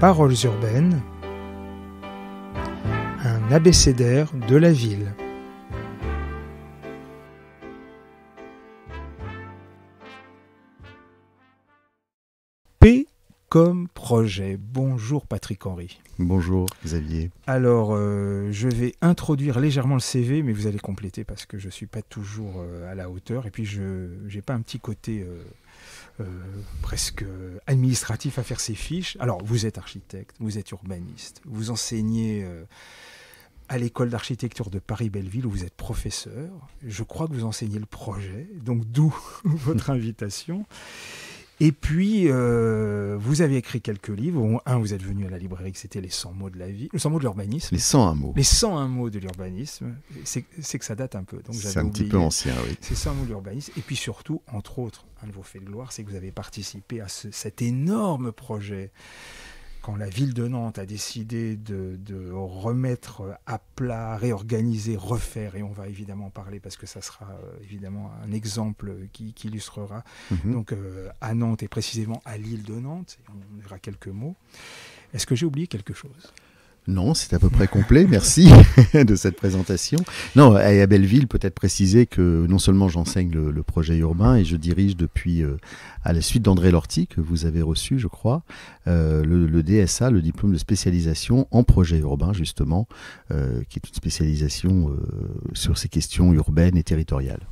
paroles urbaines, un abécédaire de la ville. P comme projet. Bonjour Patrick Henry. Bonjour Xavier. Alors, euh, je vais introduire légèrement le CV, mais vous allez compléter parce que je ne suis pas toujours euh, à la hauteur. Et puis, je n'ai pas un petit côté... Euh, euh, presque administratif à faire ses fiches. Alors, vous êtes architecte, vous êtes urbaniste, vous enseignez euh, à l'école d'architecture de Paris-Belleville où vous êtes professeur. Je crois que vous enseignez le projet, donc d'où votre invitation. Et puis, euh, vous avez écrit quelques livres. Un, vous êtes venu à la librairie, que c'était Les 100 mots de la vie, Les 100 mots de l'urbanisme. Les 101 mots. Les 101 mots de l'urbanisme. C'est que ça date un peu. C'est un petit peu ancien, oui. C'est 100 mots de l'urbanisme. Et puis surtout, entre autres, un de vos faits de gloire, c'est que vous avez participé à cet énorme projet quand la ville de Nantes a décidé de, remettre à plat, réorganiser, refaire, et on va évidemment en parler parce que ça sera euh, évidemment un exemple qui, illustrera, mhm. donc euh, à Nantes et précisément à l'île de Nantes, on verra quelques mots. Est-ce que j'ai oublié quelque chose non, c'est à peu près complet. Merci de cette présentation. Non, à Belleville, peut-être préciser que non seulement j'enseigne le, projet urbain et je dirige depuis, euh, à la suite d'André Lorty, que vous avez reçu, je crois, euh, le, DSA, le diplôme de spécialisation en projet urbain, justement, euh, qui est une spécialisation sur ces questions urbaines et territoriales.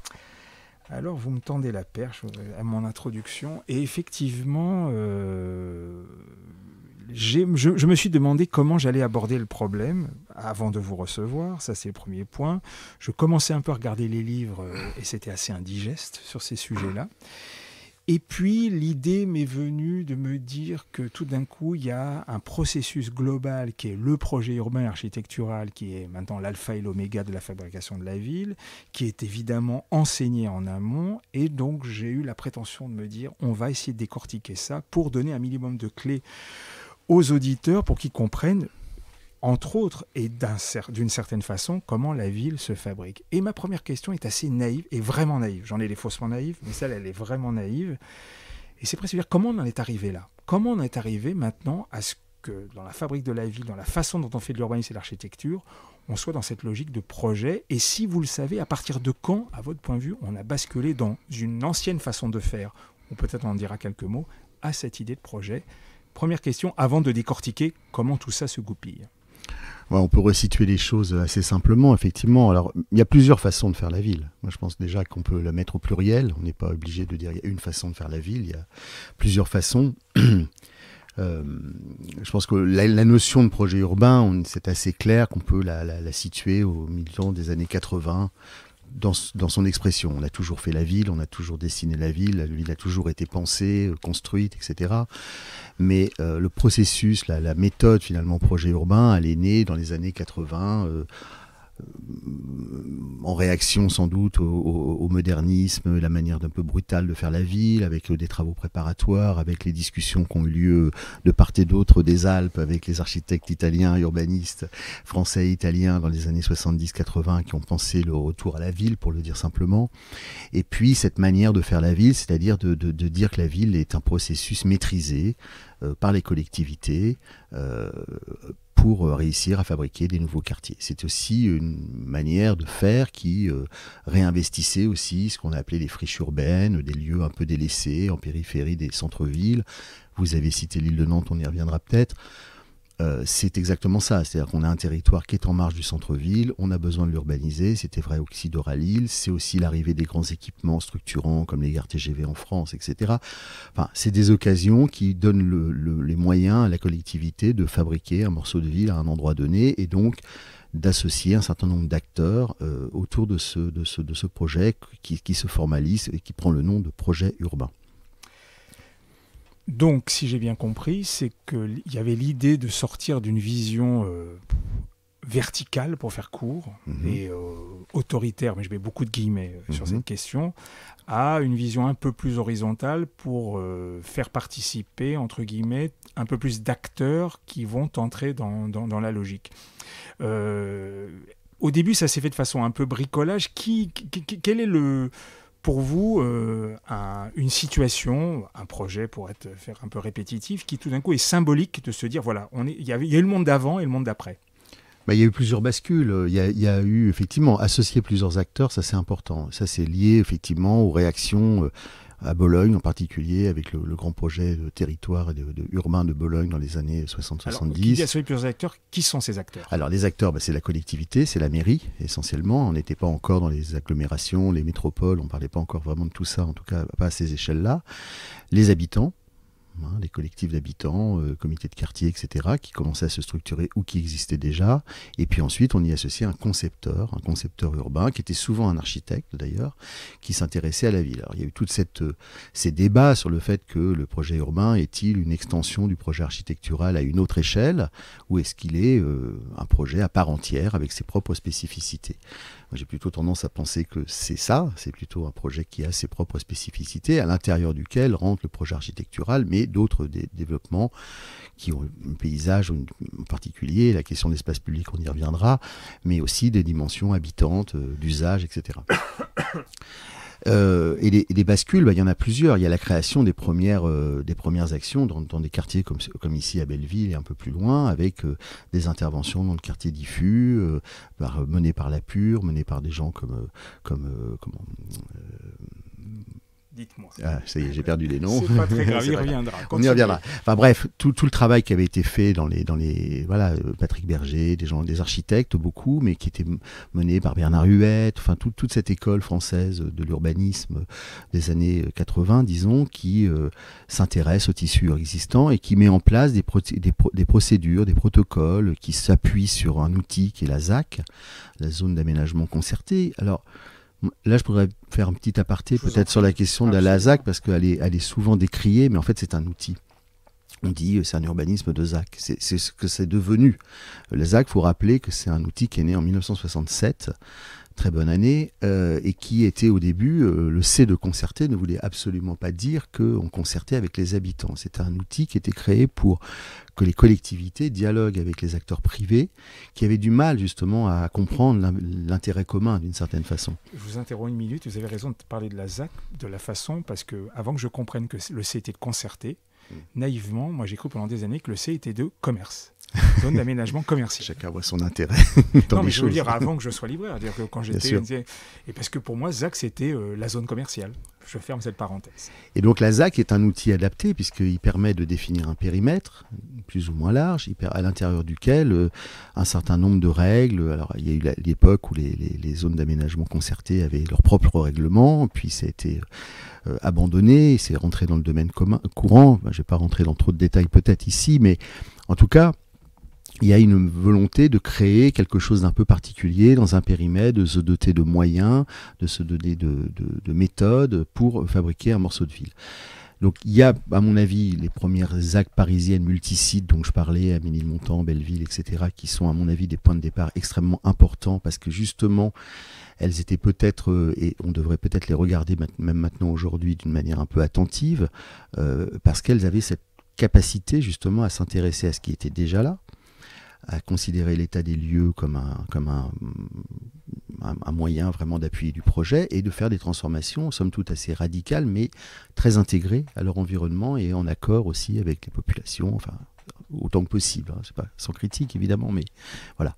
Alors, vous me tendez la perche à mon introduction. Et effectivement, je, me suis demandé comment j'allais aborder le problème avant de vous recevoir. Ça, c'est le premier point. Je commençais un peu à regarder les livres euh, et c'était assez indigeste sur ces sujets-là. Et puis l'idée m'est venue de me dire que tout d'un coup, il y a un processus global qui est le projet urbain architectural, qui est maintenant l'alpha et l'oméga de la fabrication de la ville, qui est évidemment enseigné en amont. Et donc j'ai eu la prétention de me dire, on va essayer de décortiquer ça pour donner un minimum de clés aux auditeurs pour qu'ils comprennent, entre autres, et d'une certaine façon, comment la ville se fabrique. Et ma première question est assez naïve, et vraiment naïve. J'en ai les faussement naïves, mais celle, là elle est vraiment naïve. Et c'est presque dire comment on en est arrivé là Comment on est arrivé maintenant à ce que dans la fabrique de la ville, dans la façon dont on fait de l'urbanisme et de l'architecture, on soit dans cette logique de projet. Et si vous le savez, à partir de quand, à votre point de vue, on a basculé dans une ancienne façon de faire, on peut-être en dira quelques mots, à cette idée de projet première question, avant de décortiquer comment tout ça se goupille. on peut resituer les choses assez simplement, effectivement. Alors, il y a plusieurs façons de faire la ville. Moi, je pense déjà qu'on peut la mettre au pluriel. On n'est pas obligé de dire qu'il y a une façon de faire la ville, il y a plusieurs façons. Euh, je pense que la, notion de projet urbain, c'est assez clair qu'on peut la, la, situer au milieu des années 80, dans, son expression. On a toujours fait la ville, on a toujours dessiné la ville, la ville a toujours été pensée, euh, construite, etc. Mais euh, le processus, la, méthode finalement projet urbain, elle est née dans les années 80. Euh, en réaction sans doute au, modernisme, la manière d'un peu brutale de faire la ville, avec des travaux préparatoires, avec les discussions qui ont eu lieu de part et d'autre des Alpes, avec les architectes italiens, urbanistes, français et italiens dans les années 70-80 qui ont pensé le retour à la ville, pour le dire simplement. Et puis cette manière de faire la ville, c'est-à-dire de, dire que la ville est un processus maîtrisé, euh, par les collectivités, euh, pour euh, réussir à fabriquer des nouveaux quartiers. C'est aussi une manière de faire qui euh, réinvestissait aussi ce qu'on appelait appelé les friches urbaines, des lieux un peu délaissés en périphérie des centres-villes. Vous avez cité l'île de Nantes, on y reviendra peut-être. Euh, c'est exactement ça. C'est-à-dire qu'on a un territoire qui est en marge du centre-ville, on a besoin de l'urbaniser. C'était vrai aussi à Lille, c'est aussi l'arrivée des grands équipements structurants comme les gares TGV en France, etc. Enfin, c'est des occasions qui donnent les moyens à la collectivité de fabriquer un morceau de ville à un endroit donné et donc d'associer un certain nombre d'acteurs euh, autour de ce, projet qui se formalise et qui prend le nom de projet urbain. Donc, si j'ai bien compris, c'est qu'il y avait l'idée de sortir d'une vision euh, verticale, pour faire court, mhm. et euh, autoritaire, mais je mets beaucoup de guillemets euh, sur mhm. cette question, à une vision un peu plus horizontale pour faire participer, entre guillemets, un peu plus d'acteurs qui vont entrer dans, la logique. au début, ça s'est fait de façon un peu bricolage. quel est le pour vous euh, une situation, un projet pour être, faire un peu répétitif, qui tout d'un coup est symbolique de se dire voilà, on il, y a, eu le monde d'avant et le monde d'après bah, il y a eu plusieurs bascules. il y a, eu effectivement associer plusieurs acteurs, ça c'est important. Ça c'est lié effectivement aux réactions euh, à Bologne en particulier, avec le, grand projet de territoire de, urbain de Bologne dans les années 60-70. Il y a plusieurs acteurs. Qui sont ces acteurs Alors les acteurs, ben, c'est la collectivité, c'est la mairie essentiellement. On n'était pas encore dans les agglomérations, les métropoles, on parlait pas encore vraiment de tout ça, en tout cas pas à ces échelles-là. Les habitants, Hein, les collectifs d'habitants, euh, comités de quartier, etc., qui commençaient à se structurer ou qui existaient déjà. Et puis ensuite, on y associait un concepteur, un concepteur urbain, qui était souvent un architecte d'ailleurs, qui s'intéressait à la ville. Alors il y a eu tous cette euh, ces débats sur le fait que le projet urbain est-il une extension du projet architectural à une autre échelle, ou est-ce qu'il est, euh, un projet à part entière avec ses propres spécificités j'ai plutôt tendance à penser que c'est ça, c'est plutôt un projet qui a ses propres spécificités, à l'intérieur duquel rentre le projet architectural, mais d'autres développements qui ont un paysage particulier, la question d'espace public, on y reviendra, mais aussi des dimensions habitantes, euh, d'usage, etc. Euh, et, les, bascules, bah, il y en a plusieurs. Il y a la création des premières, euh, des premières actions dans, des quartiers comme, comme, ici à Belleville et un peu plus loin, avec euh, des interventions dans le quartier diffus, par, menées par la Pure, menées par des gens comme, comme comment, Dites-moi. Ah, ça y est, j'ai perdu les noms. Pas très grave, reviendra. On y reviendra. Enfin bref, tout, le travail qui avait été fait dans les, dans les, voilà, euh, Patrick Berger, des gens, des architectes, beaucoup, mais qui était mené par Bernard Huette, enfin toute cette école française de l'urbanisme des années 80, euh, disons, qui euh, s'intéresse au tissu existant et qui met en place des, des procédures, des protocoles, qui s'appuient sur un outil qui est la ZAC, la zone d'aménagement concerté. Alors, Là, je pourrais faire un petit aparté peut-être sur la question de la LASAC, parce qu'elle est, souvent décriée, mais en fait, c'est un outil. On dit euh, c'est un urbanisme de ZAC. C'est ce que c'est devenu. Euh, la ZAC, faut rappeler que c'est un outil qui est né en 1967, très bonne année, euh, et qui était au début, le C de concerter ne voulait absolument pas dire qu'on concertait avec les habitants. C'était un outil qui était créé pour que les collectivités dialoguent avec les acteurs privés qui avaient du mal justement à comprendre l'intérêt commun d'une certaine façon. Je vous interromps une minute, vous avez raison de parler de la ZAC, de la façon, parce que avant que je comprenne que le C était de concerté, mm. naïvement, moi j'ai cru pendant des années que le C était de commerce. zone d'aménagement commercial. Chacun voit son intérêt. non, mais je veux dire avant que je sois libraire, et parce que pour moi, ZAC c'était euh, la zone commerciale. Je ferme cette parenthèse. Et donc la ZAC est un outil adapté puisqu'il permet de définir un périmètre plus ou moins large, à l'intérieur duquel euh, un certain nombre de règles. Alors il y a eu l'époque où les, zones d'aménagement concertées avaient leur propre règlement, puis ça a été euh, abandonné, c'est rentré dans le domaine commun, courant. je ne vais pas rentrer dans trop de détails peut-être ici, mais en tout cas, il y a une volonté de créer quelque chose d'un peu particulier dans un périmètre, de se doter de moyens, de se donner de, méthodes pour fabriquer un morceau de ville. Donc il y a, à mon avis, les premières actes parisiennes multisites dont je parlais, à Ménilmontant, Belleville, etc., qui sont, à mon avis, des points de départ extrêmement importants parce que justement, elles étaient peut-être, euh, et on devrait peut-être les regarder même maintenant aujourd'hui d'une manière un peu attentive, euh, parce qu'elles avaient cette capacité justement à s'intéresser à ce qui était déjà là, à considérer l'état des lieux comme un, comme un, un, moyen vraiment d'appuyer du projet et de faire des transformations, somme toute assez radicales, mais très intégrées à leur environnement et en accord aussi avec les populations, enfin autant que possible, hein. pas sans critique évidemment, mais voilà.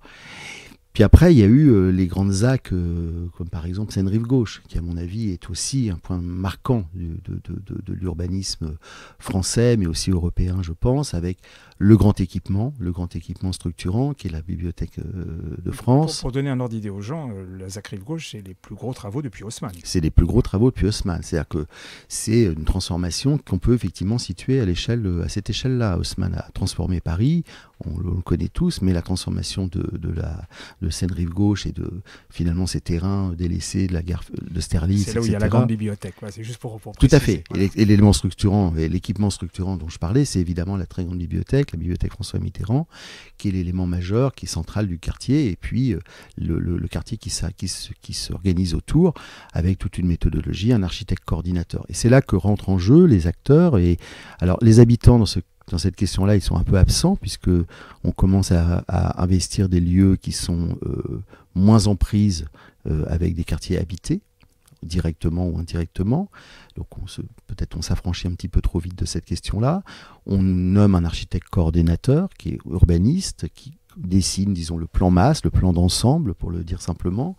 Puis après, il y a eu euh, les grandes actes, euh, comme par exemple Seine-Rive-Gauche, qui à mon avis est aussi un point marquant de, de, de l'urbanisme français, mais aussi européen, je pense, avec le grand équipement, le grand équipement structurant qui est la Bibliothèque euh, de France. Pour, donner un ordre d'idée aux gens, euh, la la rive Gauche, c'est les plus gros travaux depuis Haussmann. C'est les plus gros travaux depuis Haussmann. C'est-à-dire que c'est une transformation qu'on peut effectivement situer à, l'échelle, euh, à cette échelle-là. Haussmann a transformé Paris, on, le connaît tous, mais la transformation de, de la de Seine-Rive Gauche et de finalement ces terrains délaissés de la guerre de Sterlitz. C'est là où il y a la grande bibliothèque. c'est juste pour, pour Tout à fait. Et l'élément structurant et l'équipement structurant dont je parlais, c'est évidemment la très grande bibliothèque la bibliothèque François Mitterrand, qui est l'élément majeur, qui est central du quartier, et puis euh, le, quartier qui, qui, qui s'organise autour, avec toute une méthodologie, un architecte coordinateur. Et c'est là que rentrent en jeu les acteurs, et alors les habitants dans ce dans cette question-là, ils sont un peu absents puisque on commence à, investir des lieux qui sont euh, moins en prise euh, avec des quartiers habités directement ou indirectement. Donc peut-être on s'affranchit un petit peu trop vite de cette question-là. On nomme un architecte coordinateur qui est urbaniste, qui dessine, disons, le plan masse, le plan d'ensemble, pour le dire simplement,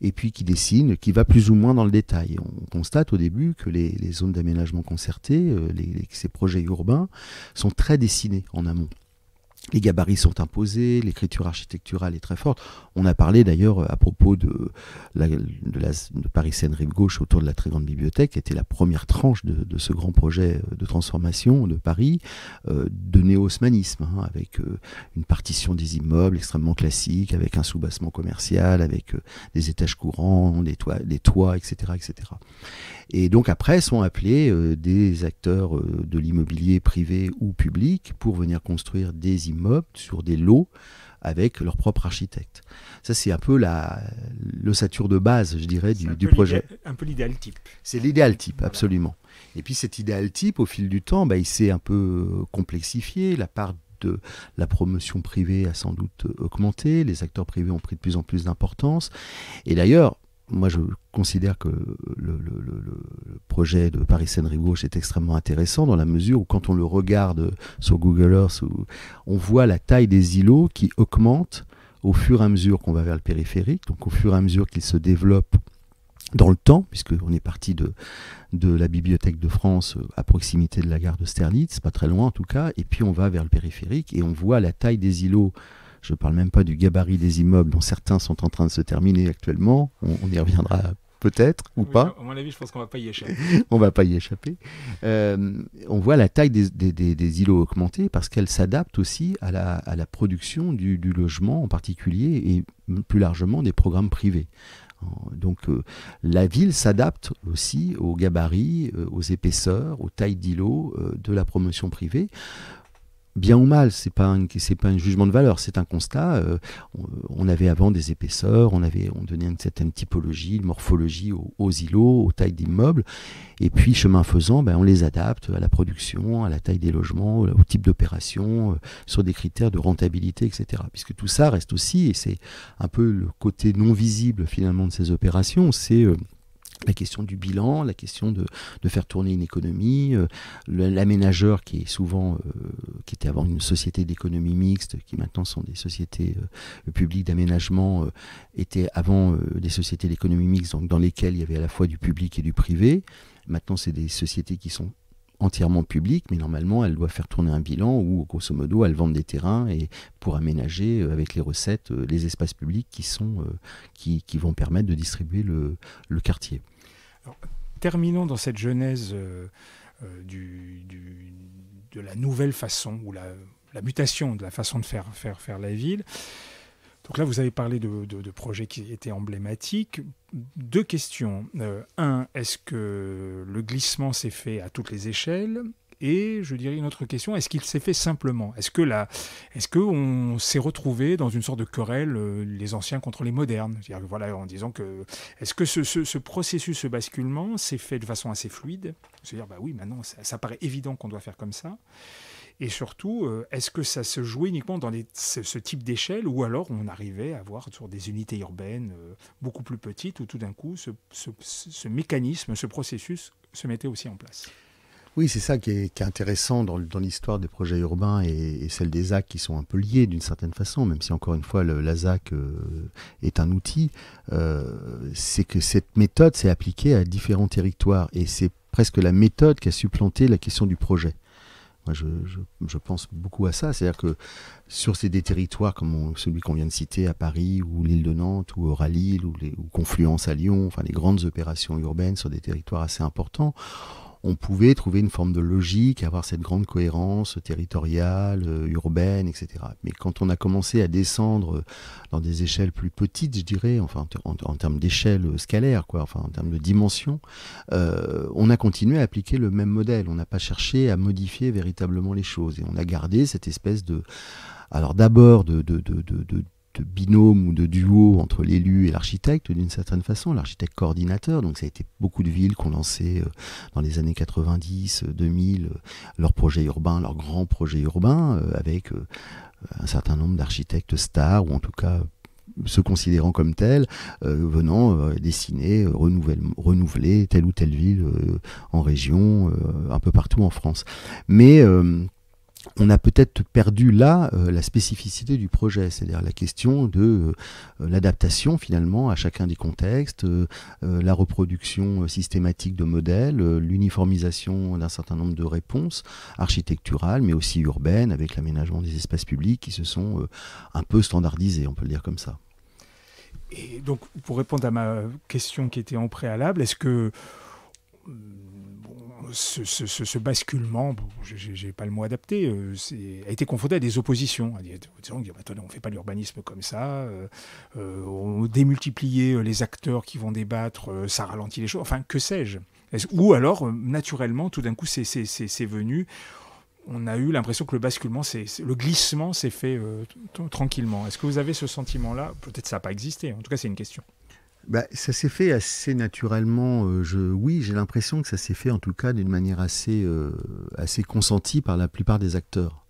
et puis qui dessine, qui va plus ou moins dans le détail. On constate au début que les, zones d'aménagement concertées, euh, ces projets urbains, sont très dessinés en amont. Les gabarits sont imposés, l'écriture architecturale est très forte. On a parlé d'ailleurs euh, à propos de, la, de, la, de Paris Seine-Rive Gauche autour de la très grande bibliothèque, qui était la première tranche de, de ce grand projet euh, de transformation de Paris, euh, de néo osmanisme hein, avec une partition des immeubles extrêmement classique, avec un soubassement commercial, avec des étages courants, des toits, des toits etc., etc. Et donc après sont appelés euh, des acteurs euh, de l'immobilier privé ou public pour venir construire des immeubles sur des lots avec leur propre architecte. Ça, c'est un peu la, l'ossature de base, je dirais, du, du projet. Un peu l'idéal type. C'est l'idéal type, absolument. Et puis cet idéal type, au fil du temps, bah, il s'est un peu euh, complexifié. La part de la promotion privée a sans doute augmenté, les acteurs privés ont pris de plus en plus d'importance. Et d'ailleurs, moi, je considère que le, projet de Paris Seine Rive Gauche est extrêmement intéressant dans la mesure où, quand on le regarde sur Google Earth, on voit la taille des îlots qui augmente au fur et à mesure qu'on va vers le périphérique, donc au fur et à mesure qu'il se développe dans le temps, puisqu'on est parti de, la Bibliothèque de France euh, à proximité de la gare de Sterlitz, pas très loin en tout cas, et puis on va vers le périphérique et on voit la taille des îlots je ne parle même pas du gabarit des immeubles dont certains sont en train de se terminer actuellement. On, y reviendra peut-être ou pas. À mon avis, je pense qu'on va pas y échapper. on va pas y échapper. Euh, on voit la taille des, îlots augmenter parce qu'elle s'adapte aussi à la, production du, logement en particulier et plus largement des programmes privés. Donc euh, la ville s'adapte aussi aux gabarits, euh, aux épaisseurs, aux tailles d'îlots de la promotion privée bien ou mal, c'est pas pas un jugement de valeur, c'est un constat. Euh, on, avait avant des épaisseurs, on avait on donnait une certaine typologie, une morphologie aux, îlots, aux tailles d'immeubles, et puis chemin faisant, ben, on les adapte à la production, à la taille des logements, au type d'opération, euh, sur des critères de rentabilité, etc. Puisque tout ça reste aussi, et c'est un peu le côté non visible finalement de ces opérations, c'est euh, la question du bilan, la question de, de faire tourner une économie, euh, l'aménageur qui est souvent, euh, qui était avant une société d'économie mixte, qui maintenant sont des sociétés euh, publiques d'aménagement, était avant des sociétés d'économie mixte, donc dans lesquelles il y avait à la fois du public et du privé. Maintenant, c'est des sociétés qui sont entièrement publique, mais normalement, elle doit faire tourner un bilan où, grosso modo, elle vend des terrains et pour aménager euh, avec les recettes euh, les espaces publics qui, sont, euh, qui, vont permettre de distribuer le, quartier. terminons dans cette genèse de la nouvelle façon ou la, la, mutation de la façon de faire, faire, faire la ville. Donc là, vous avez parlé de, projets qui étaient emblématiques. Deux questions. Euh, un, est-ce que le glissement s'est fait à toutes les échelles et je dirais une autre question, est-ce qu'il s'est fait simplement Est-ce que est-ce qu'on s'est retrouvé dans une sorte de querelle euh, les anciens contre les modernes C'est-à-dire, voilà, en disant que est-ce que ce, processus, ce basculement, s'est fait de façon assez fluide C'est-à-dire, bah oui, maintenant ça paraît évident qu'on doit faire comme ça. Et surtout, euh, est-ce que ça se jouait uniquement dans ce, type d'échelle ou alors on arrivait à avoir sur des unités urbaines euh, beaucoup plus petites où tout d'un coup ce, mécanisme, ce processus se mettait aussi en place oui, c'est ça qui est, intéressant dans, l'histoire des projets urbains et, celle des ZAC qui sont un peu liées d'une certaine façon, même si encore une fois le, la ZAC euh, est un outil, c'est que cette méthode s'est appliquée à différents territoires et c'est presque la méthode qui a supplanté la question du projet. Moi, je, je, pense beaucoup à ça. C'est-à-dire que sur ces des territoires comme celui qu'on vient de citer à Paris ou l'île de Nantes ou à Lille ou, les, ou Confluence à Lyon, enfin les grandes opérations urbaines sur des territoires assez importants, on pouvait trouver une forme de logique, avoir cette grande cohérence territoriale, euh, urbaine, etc. Mais quand on a commencé à descendre euh, dans des échelles plus petites, je dirais, enfin en, termes d'échelle euh, scalaire, quoi, enfin en termes de dimension, on a continué à appliquer le même modèle. On n'a pas cherché à modifier véritablement les choses et on a gardé cette espèce de alors d'abord de, de de binôme ou de duo entre l'élu et l'architecte d'une certaine façon, l'architecte coordinateur. Donc ça a été beaucoup de villes qui ont lancé euh, dans les années 90, 2000 euh, euh, leurs projets urbains, leurs grands projets urbains avec un certain nombre d'architectes stars ou en tout cas se considérant comme tel, venant dessiner, renouveler, telle ou telle ville en région, un peu partout en France. Mais on a peut-être perdu là euh, la spécificité du projet, c'est-à-dire la question de euh, l'adaptation finalement à chacun des contextes, euh, la reproduction systématique de modèles, l'uniformisation d'un certain nombre de réponses architecturales, mais aussi urbaines, avec l'aménagement des espaces publics qui se sont un peu standardisés, on peut le dire comme ça. Et donc, pour répondre à ma question qui était en préalable, est-ce que ce, basculement, bon, j'ai pas le mot adapté, euh, a été confondu à des oppositions. À bah, on ne fait pas l'urbanisme comme ça, euh, euh, on démultiplier les acteurs qui vont débattre, ça ralentit les choses, enfin que sais-je. Ou alors, naturellement, tout d'un coup, c'est venu. On a eu l'impression que le basculement, le glissement s'est fait tranquillement. Est-ce que vous avez ce sentiment-là Peut-être ça n'a pas existé, en tout cas c'est une question. Bah, ça s'est fait assez naturellement. Euh, je, oui, j'ai l'impression que ça s'est fait en tout cas d'une manière assez, euh, assez consentie par la plupart des acteurs.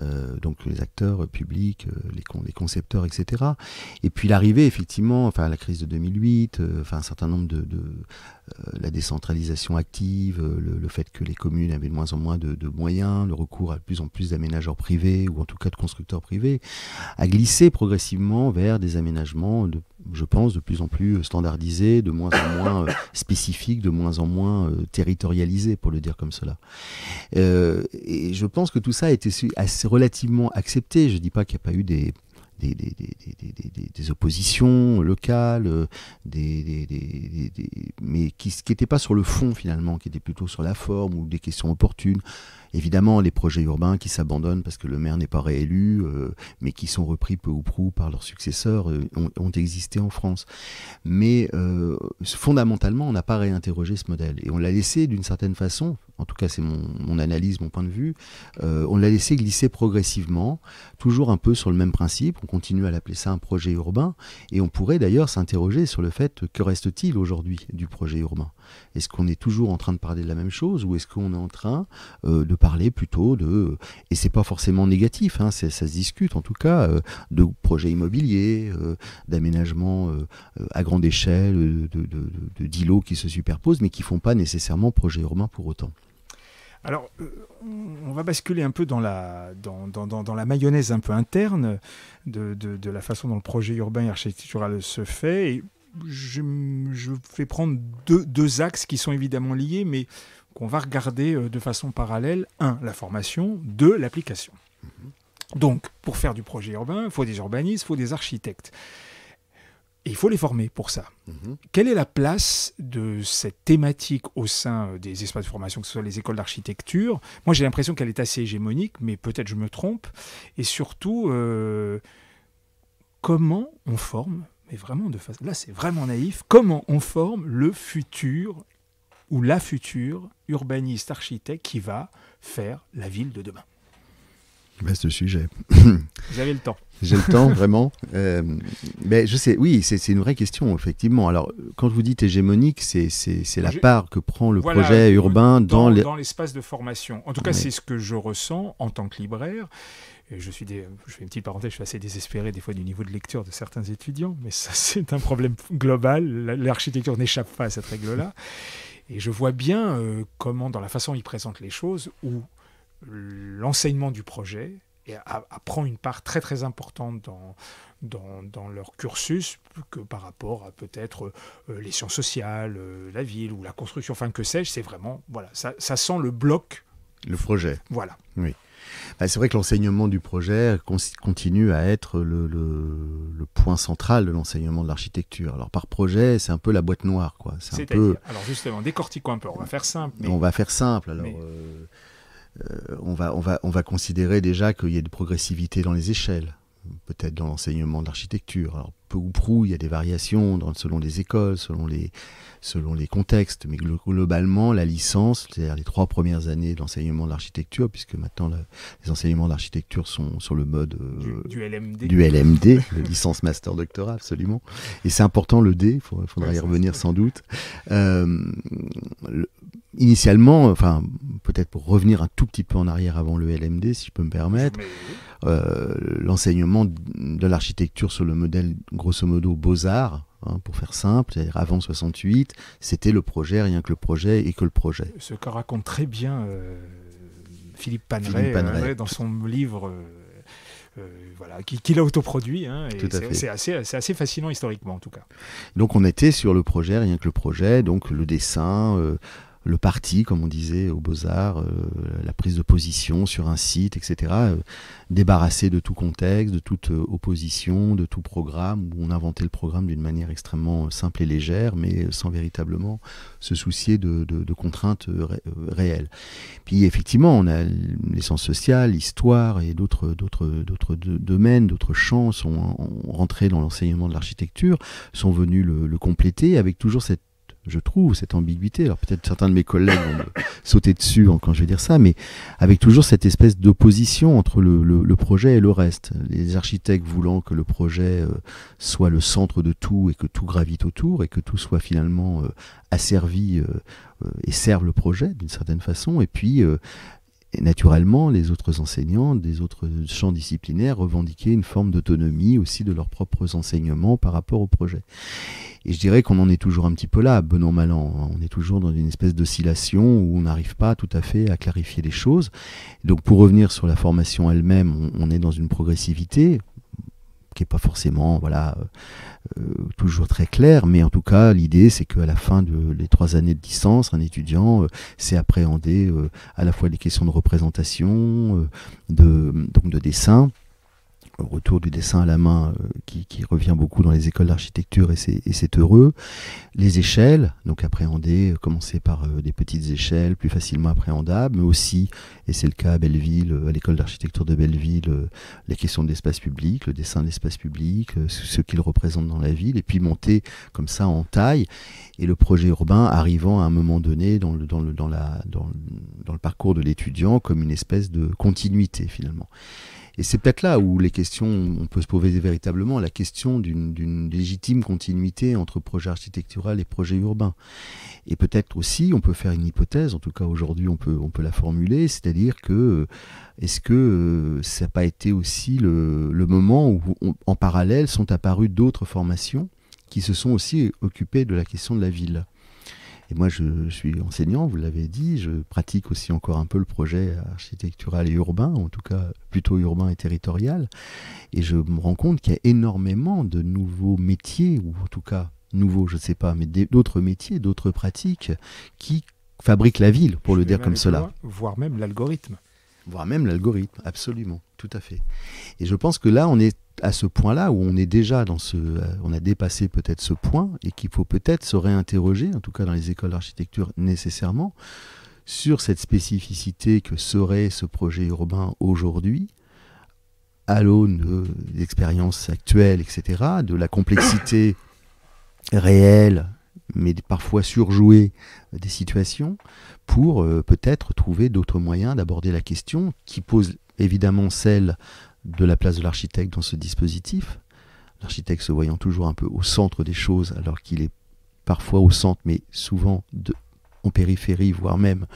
Euh, donc les acteurs publics, les, les, concepteurs, etc. Et puis l'arrivée, effectivement, enfin la crise de 2008, enfin un certain nombre de, de la décentralisation active, le, fait que les communes avaient de moins en moins de, de, moyens, le recours à de plus en plus d'aménageurs privés ou en tout cas de constructeurs privés, a glissé progressivement vers des aménagements de je pense, de plus en plus standardisé, de moins en moins spécifique, de moins en moins territorialisé, pour le dire comme cela. et je pense que tout ça a été assez relativement accepté. Je ne dis pas qu'il n'y a pas eu des des, oppositions locales, des, mais qui n'étaient pas sur le fond finalement, qui étaient plutôt sur la forme ou des questions opportunes évidemment les projets urbains qui s'abandonnent parce que le maire n'est pas réélu, euh, mais qui sont repris peu ou prou par leurs successeurs, euh, ont, existé en France. Mais euh, fondamentalement, on n'a pas réinterrogé ce modèle. Et on l'a laissé d'une certaine façon, en tout cas c'est mon, mon, analyse, mon point de vue, on l'a laissé glisser progressivement, toujours un peu sur le même principe, on continue à l'appeler ça un projet urbain, et on pourrait d'ailleurs s'interroger sur le fait que reste-t-il aujourd'hui du projet urbain est-ce qu'on est toujours en train de parler de la même chose ou est-ce qu'on est en train euh, de parler plutôt de et c'est pas forcément négatif, hein, ça se discute en tout cas euh, de projets immobiliers, d'aménagement euh, d'aménagements à grande échelle, de, d'îlots qui se superposent mais qui font pas nécessairement projet urbain pour autant. Alors, on va basculer un peu dans la, dans, la mayonnaise un peu interne de, la façon dont le projet urbain et architectural se fait je, fais prendre deux, axes qui sont évidemment liés, mais qu'on va regarder euh, de façon parallèle. Un, la formation. Deux, l'application. Mhm. Donc, pour faire du projet urbain, il faut des urbanistes, il faut des architectes. Et il faut les former pour ça. Mhm. Quelle est la place de cette thématique au sein euh, des espaces de formation, que ce soit les écoles d'architecture Moi, j'ai l'impression qu'elle est assez hégémonique, mais peut-être je me trompe. Et surtout, euh, comment on forme mais vraiment de façon. Là, c'est vraiment naïf. Comment on forme le futur ou la future urbaniste architecte qui va faire la ville de demain bah, ce sujet. Vous avez le temps. J'ai le temps, vraiment. Euh, mais je sais, oui, c'est une vraie question, effectivement. Alors, quand vous dites hégémonique, c'est la part que prend le projet urbain dans, l'espace de formation. En tout cas, c'est ce que je ressens en tant que libraire. Et je suis des, je fais une petite parenthèse, je suis assez désespéré des fois du niveau de lecture de certains étudiants, mais ça, c'est un problème global. L'architecture n'échappe pas à cette règle-là. Et je vois bien euh, comment, dans la façon dont ils présentent les choses, où l'enseignement du projet et apprend une part très très importante dans, dans, leur cursus que par rapport à peut-être euh, les sciences sociales, euh, la ville ou la construction, enfin que sais-je, c'est vraiment, voilà, ça, ça sent le bloc. Le projet. Voilà. Oui. Bah, c'est vrai que l'enseignement du projet continue à être le, le, point central de l'enseignement de l'architecture. Alors par projet, c'est un peu la boîte noire, quoi. C'est un peu. alors justement, décortiquons un peu. On va faire simple. Mais... On va faire simple. Alors. Euh, euh, on, va, on, va, on va considérer déjà qu'il y a une progressivité dans les échelles, peut-être dans l'enseignement de l'architecture. Alors, peu ou prou, il y a des variations selon les écoles, selon les, selon les contextes, mais globalement, la licence, c'est-à-dire les trois premières années d'enseignement de l'architecture, puisque maintenant les enseignements d'architecture sont sur le mode euh, du, LMD, du LMD licence, master, doctorat, absolument. Et c'est important le D, il faudra y revenir sans doute. Euh, initialement, enfin peut-être pour revenir un tout petit peu en arrière avant le LMD, si je peux me permettre, euh, l'enseignement de l'architecture sur le modèle grosso modo beaux-arts, hein, pour faire simple, c'est-à-dire avant 68, c'était le projet, rien que le projet et que le projet. Ce que raconte très bien euh, Philippe Paneret, euh, dans son livre. qu'il voilà, qui, l'a autoproduit. Hein, c'est assez, fascinant historiquement, en tout cas. Donc, on était sur le projet, rien que le projet, donc le dessin, le parti, comme on disait aux beaux-arts, euh, la prise de position sur un site, etc. Euh, débarrassé de tout contexte, de toute euh, opposition, de tout programme, où on inventait le programme d'une manière extrêmement simple et légère, mais sans véritablement se soucier de, contraintes réelles. Puis effectivement, on a l'essence sociale, l'histoire et d'autres domaines, d'autres champs sont rentrés dans l'enseignement de l'architecture, sont venus le compléter avec toujours cette je trouve, cette ambiguïté. Alors peut-être certains de mes collègues vont me sauter dessus quand je vais dire ça, mais avec toujours cette espèce d'opposition entre le, projet et le reste. Les architectes voulant que le projet euh, soit le centre de tout et que tout gravite autour et que tout soit finalement euh, asservi euh, et serve le projet d'une certaine façon, et puis et naturellement, les autres enseignants des autres champs disciplinaires revendiquaient une forme d'autonomie aussi de leurs propres enseignements par rapport au projet. Et je dirais qu'on en est toujours un petit peu là, bon an, mal On est toujours dans une espèce d'oscillation où on n'arrive pas tout à fait à clarifier les choses. Donc pour revenir sur la formation elle-même, on, est dans une progressivité qui n'est pas forcément voilà euh, toujours très clair, mais en tout cas, l'idée, c'est qu'à la fin de les trois années de licence, un étudiant euh, s'est appréhendé euh, à la fois les questions de représentation, de, donc de dessin, retour du dessin à la main euh, qui, revient beaucoup dans les écoles d'architecture et c'est heureux. Les échelles, donc appréhender, euh, commencer par euh, des petites échelles plus facilement appréhendables, mais aussi, et c'est le cas à Belleville, à l'école d'architecture de Belleville, les questions de l'espace public, le dessin d'espace l'espace public, ce qu'il représente dans la ville, et puis monter comme ça en taille, et le projet urbain arrivant à un moment donné dans le, dans le, dans la, dans dans le parcours de l'étudiant comme une espèce de continuité finalement. Et c'est peut-être là où les questions, on peut se poser véritablement la question d'une légitime continuité entre projet architectural et projet urbain. Et peut-être aussi, on peut faire une hypothèse, en tout cas aujourd'hui on peut, on peut la formuler, c'est-à-dire que euh, est-ce que euh, ça n'a pas été aussi le, moment où en parallèle sont apparues d'autres formations qui se sont aussi occupées de la question de la ville et moi, je, suis enseignant, vous l'avez dit, je pratique aussi encore un peu le projet architectural et urbain, en tout cas plutôt urbain et territorial. Et je me rends compte qu'il y a énormément de nouveaux métiers, ou en tout cas nouveaux, je ne sais pas, mais d'autres métiers, d'autres pratiques qui fabriquent la ville, pour le dire comme cela. voire même l'algorithme. Voire même l'algorithme, absolument, tout à fait. Et je pense que là, on est à ce point-là où on est déjà dans ce, euh, on a dépassé peut-être ce point et qu'il faut peut-être se réinterroger, en tout cas dans les écoles d'architecture nécessairement, sur cette spécificité que serait ce projet urbain aujourd'hui, à l'aune d'expériences l'expérience actuelles, etc., de la complexité réelle, mais parfois surjouée des situations, pour euh, peut-être trouver d'autres moyens d'aborder la question qui pose évidemment celle de la place de l'architecte dans ce dispositif. L'architecte se voyant toujours un peu au centre des choses, alors qu'il est parfois au centre, mais souvent en périphérie, voire même,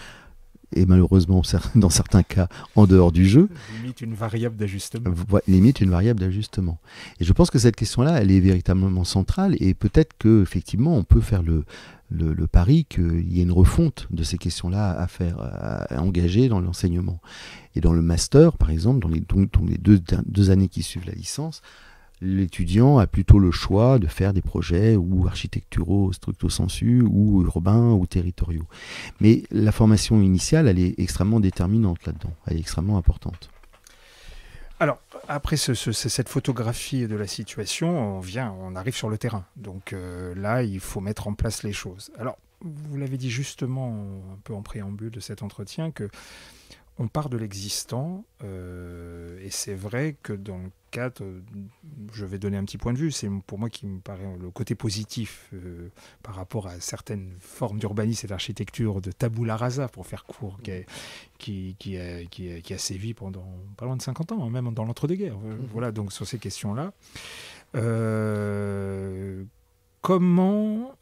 et malheureusement dans certains cas, en dehors du jeu. Limite une variable d'ajustement. Limite une variable d'ajustement. Et je pense que cette question-là, elle est véritablement centrale, et peut-être que effectivement, on peut faire le, le, pari qu'il y ait une refonte de ces questions-là à faire, à, engager dans l'enseignement. Et dans le master, par exemple, dans les, deux, années qui suivent la licence, l'étudiant a plutôt le choix de faire des projets ou architecturaux structo sensu ou urbains ou territoriaux. Mais la formation initiale, elle est extrêmement déterminante là-dedans, elle est extrêmement importante. Alors, après cette photographie de la situation, on vient, on arrive sur le terrain. Donc euh, là, il faut mettre en place les choses. Alors, vous l'avez dit justement un peu en préambule de cet entretien que on part de l'existant, euh, et c'est vrai que dans le cadre, je vais donner un petit point de vue, c'est pour moi qui me paraît le côté positif euh, par rapport à certaines formes d'urbanisme et d'architecture de Taboularaza rasa, pour faire court, qui a, sévi pendant pas loin de 50 ans, hein, même dans l'entre-deux-guerres. Euh, mhm. Voilà, donc sur ces questions-là. comment,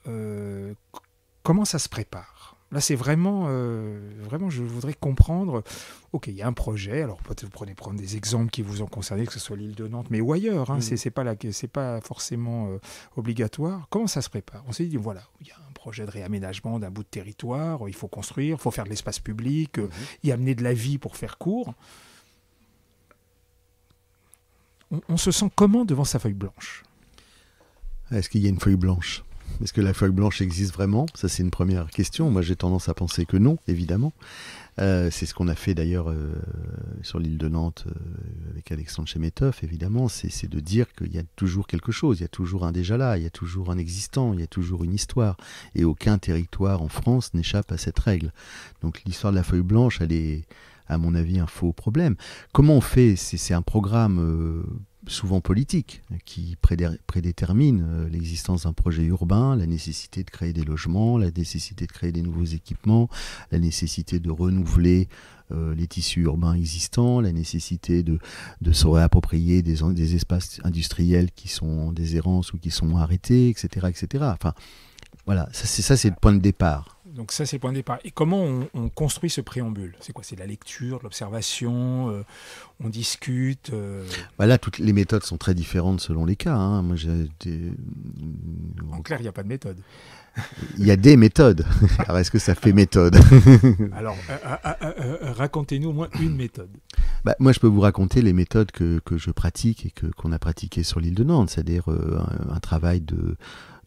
comment ça se prépare Là, c'est vraiment, euh, vraiment, je voudrais comprendre. Ok, il y a un projet. Alors peut-être vous prenez prendre des exemples qui vous ont concerné, que ce soit l'île de Nantes, mais ou ailleurs. Hein. Mm. Ce n'est C'est pas pas forcément euh, obligatoire. Comment ça se prépare On s'est dit voilà, il y a un projet de réaménagement d'un bout de territoire. Il faut construire, il faut faire de l'espace public, mm-hmm. euh, y amener de la vie pour faire court. on se sent comment devant sa feuille blanche Est-ce qu'il y a une feuille blanche est-ce que la feuille blanche existe vraiment Ça, c'est une première question. Moi, j'ai tendance à penser que non, évidemment. Euh, c'est ce qu'on a fait d'ailleurs euh, sur l'île de Nantes euh, avec Alexandre Chemetov, évidemment. C'est de dire qu'il y a toujours quelque chose, il y a toujours un déjà là, il y a toujours un existant, il y a toujours une histoire. Et aucun territoire en France n'échappe à cette règle. Donc l'histoire de la feuille blanche, elle est à mon avis, un faux problème. Comment on fait C'est un programme souvent politique, qui prédétermine euh, l'existence d'un projet urbain, la nécessité de créer des logements, la nécessité de créer des nouveaux équipements, la nécessité de renouveler euh, les tissus urbains existants, la nécessité de, se réapproprier des, espaces industriels qui sont en ou qui sont arrêtés, etc. etc. Enfin, voilà, ça c'est le point de départ. Donc ça, c'est le point de départ. Et comment on, construit ce préambule C'est quoi C'est la lecture, l'observation, euh, on discute euh bah Là, toutes les méthodes sont très différentes selon les cas. Hein. Moi, euh, En clair, il n'y a pas de méthode. Il y a des méthodes. Alors, est-ce que ça fait méthode Alors, racontez-nous au moins une méthode. Bah, moi, je peux vous raconter les méthodes que, que je pratique et que, qu'on a pratiquées sur l'île de Nantes, c'est-à-dire un travail de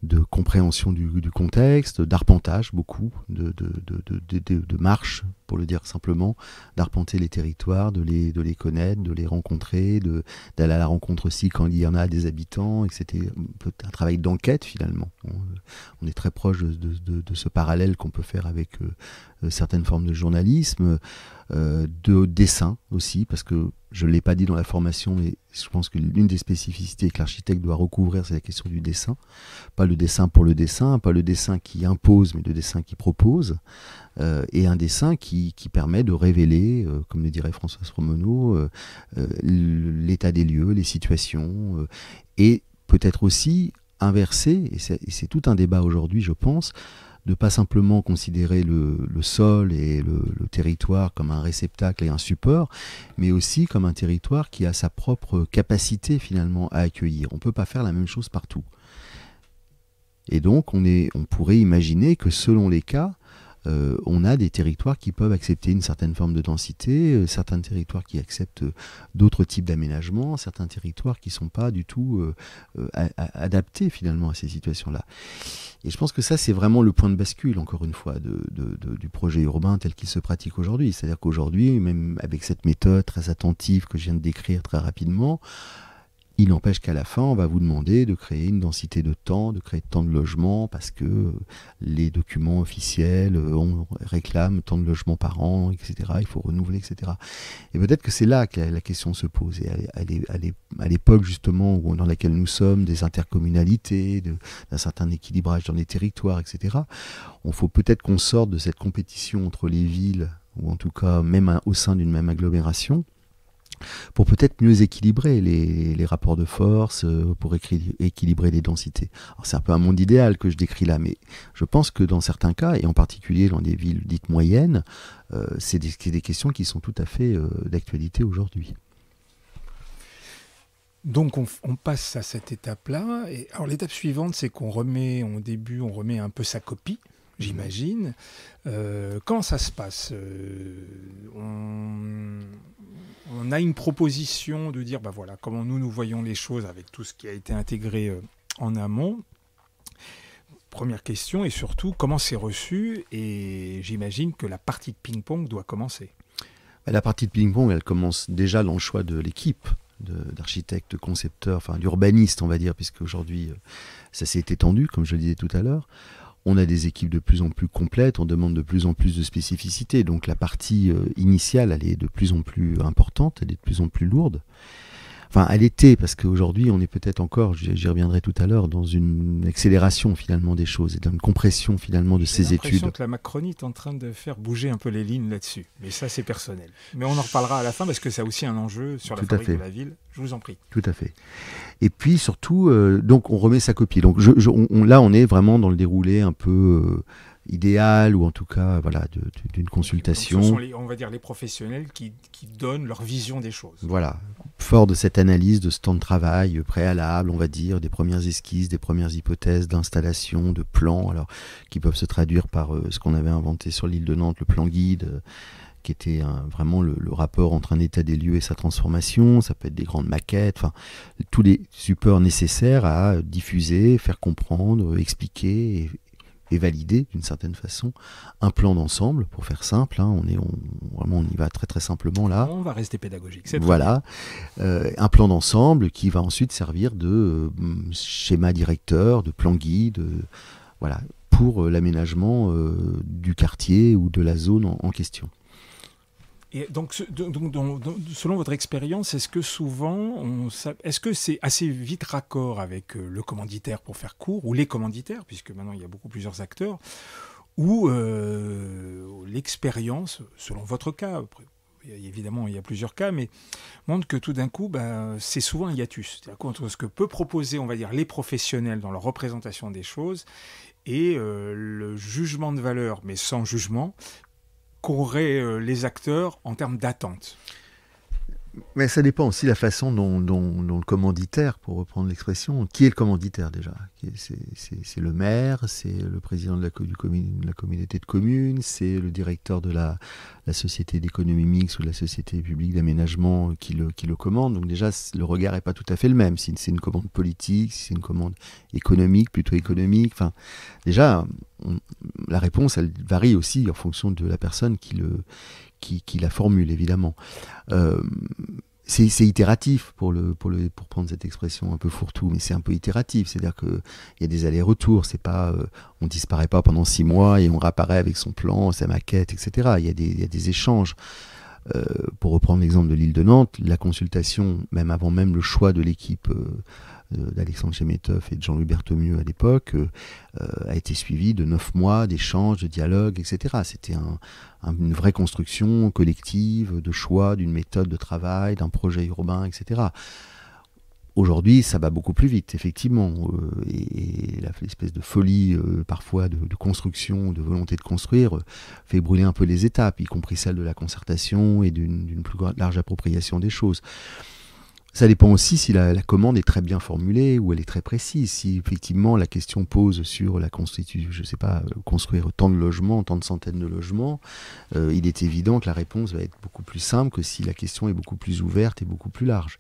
de compréhension du, du contexte, d'arpentage beaucoup, de, de, de, de marches pour le dire simplement, d'arpenter les territoires, de les, de les connaître, de les rencontrer, d'aller à la rencontre aussi quand il y en a des habitants, et c'était un travail d'enquête finalement. On, est très proche de, ce parallèle qu'on peut faire avec euh, euh, certaines formes de journalisme, euh, de dessin aussi, parce que je ne l'ai pas dit dans la formation, mais je pense que l'une des spécificités que l'architecte doit recouvrir, c'est la question du dessin. Pas le dessin pour le dessin, pas le dessin qui impose, mais le dessin qui propose. Euh, et un dessin qui, permet de révéler, euh, comme le dirait Françoise Romano, euh, l'état des lieux, les situations, et peut-être aussi inverser, et c'est tout un débat aujourd'hui, je pense, de pas simplement considérer le, sol et le, territoire comme un réceptacle et un support, mais aussi comme un territoire qui a sa propre capacité finalement à accueillir. On ne peut pas faire la même chose partout. Et donc on pourrait imaginer que selon les cas, euh, on a des territoires qui peuvent accepter une certaine forme de densité, euh, certains territoires qui acceptent d'autres types d'aménagement, certains territoires qui ne sont pas du tout euh, adaptés finalement à ces situations-là. Et je pense que ça, c'est vraiment le point de bascule, encore une fois, du projet urbain tel qu'il se pratique aujourd'hui. C'est-à-dire qu'aujourd'hui, même avec cette méthode très attentive que je viens de décrire très rapidement, il n'empêche qu'à la fin, on va vous demander de créer une densité de temps, de créer temps de logements, parce que euh, les documents officiels euh, on réclame tant de logements par an, etc. Il faut renouveler, etc. Et peut-être que c'est là que la question se pose. Et à l'époque, justement, dans laquelle nous sommes, des intercommunalités, d'un certain équilibrage dans les territoires, etc., on faut peut-être qu'on sorte de cette compétition entre les villes, ou en tout cas même au sein d'une même agglomération, pour peut-être mieux équilibrer les, rapports de force, euh, pour équilibrer les densités. C'est un peu un monde idéal que je décris là, mais je pense que dans certains cas, et en particulier dans des villes dites moyennes, euh, c'est des, questions qui sont tout à fait euh, d'actualité aujourd'hui. Donc on, passe à cette étape-là. alors l'étape suivante, c'est qu'on remet, au début, on remet un peu sa copie j'imagine. Euh, quand ça se passe euh, on, a une proposition de dire, bah voilà, comment nous, nous voyons les choses avec tout ce qui a été intégré euh, en amont. Première question, et surtout, comment c'est reçu Et j'imagine que la partie de ping-pong doit commencer. Bah, la partie de ping-pong, elle commence déjà dans le choix de l'équipe d'architectes, concepteurs, enfin d'urbanistes, on va dire, puisque aujourd'hui euh, ça s'est étendu, comme je le disais tout à l'heure on a des équipes de plus en plus complètes, on demande de plus en plus de spécificités. Donc la partie euh, initiale, elle est de plus en plus importante, elle est de plus en plus lourde enfin à l'été, parce qu'aujourd'hui on est peut-être encore, j'y reviendrai tout à l'heure, dans une accélération finalement des choses et dans une compression finalement de ces études. J'ai que la Macronie est en train de faire bouger un peu les lignes là-dessus, mais ça c'est personnel. Mais on en reparlera à la fin parce que c'est aussi un enjeu sur la tout fabrique de la ville. Je vous en prie. Tout à fait. Et puis surtout, euh, donc on remet sa copie. Donc là on est vraiment dans le déroulé un peu... Euh, idéal ou en tout cas voilà d'une consultation. ce sont les, on va dire les professionnels qui, qui, donnent leur vision des choses. Voilà, fort de cette analyse, de ce temps de travail préalable, on va dire, des premières esquisses, des premières hypothèses d'installation, de plans, alors qui peuvent se traduire par euh, ce qu'on avait inventé sur l'île de Nantes, le plan guide. Euh, qui était vraiment le, rapport entre un état des lieux et sa transformation. Ça peut être des grandes maquettes, enfin, tous les supports nécessaires à diffuser, faire comprendre, expliquer et, et valider d'une certaine façon un plan d'ensemble, pour faire simple. Hein, on est on, vraiment on y va très très simplement là. On va rester pédagogique. C'est voilà, euh, un plan d'ensemble qui va ensuite servir de euh, schéma directeur, de plan guide, euh, voilà pour l'aménagement du quartier ou de la zone en question donc, selon votre expérience, est-ce que souvent, est-ce que c'est assez vite raccord avec euh, le commanditaire pour faire court, ou les commanditaires, puisque maintenant il y a beaucoup plusieurs acteurs, ou euh, l'expérience, selon votre cas, évidemment il y a plusieurs cas, mais montre que tout d'un coup, ben, c'est souvent un hiatus. C'est-à-dire contre ce que peut proposer, on va dire, les professionnels dans leur représentation des choses et euh, le jugement de valeur, mais sans jugement, qu'auraient euh, les acteurs en termes d'attente mais ça dépend aussi de la façon dont, le commanditaire, pour reprendre l'expression, qui est le commanditaire déjà C'est le maire, c'est le président de la, la, communauté de communes, c'est le directeur de la, la société d'économie mixte ou de la société publique d'aménagement qui le, qui le commande. Donc déjà, le regard n'est pas tout à fait le même. Si c'est une commande politique, si c'est une commande économique, plutôt économique. Enfin, déjà, la réponse, elle varie aussi en fonction de la personne qui le, qui, la formule, évidemment. Euh, c'est, itératif pour le pour le pour prendre cette expression un peu fourre-tout, mais c'est un peu itératif, c'est-à-dire que il y a des allers-retours. C'est pas euh, on disparaît pas pendant six mois et on réapparaît avec son plan, sa maquette, etc. Il y a des y a des échanges. Euh, pour reprendre l'exemple de l'île de Nantes, la consultation, même avant même le choix de l'équipe d'Alexandre Gemetov et de Jean-Louis Berthomieux à l'époque, euh, euh, a été suivi de neuf mois d'échanges, de dialogues, etc. C'était une vraie construction collective de choix, d'une méthode de travail, d'un projet urbain, etc. Aujourd'hui, ça va beaucoup plus vite, effectivement. Euh, et, l'espèce de folie, parfois, de, construction, de volonté de construire, fait brûler un peu les étapes, y compris celle de la concertation et d'une plus large appropriation des choses. Ça dépend aussi si la, la, commande est très bien formulée ou elle est très précise. Si effectivement la question pose sur la constitution, je sais pas, euh, construire tant de logements, tant de centaines de logements, euh, il est évident que la réponse va être beaucoup plus simple que si la question est beaucoup plus ouverte et beaucoup plus large.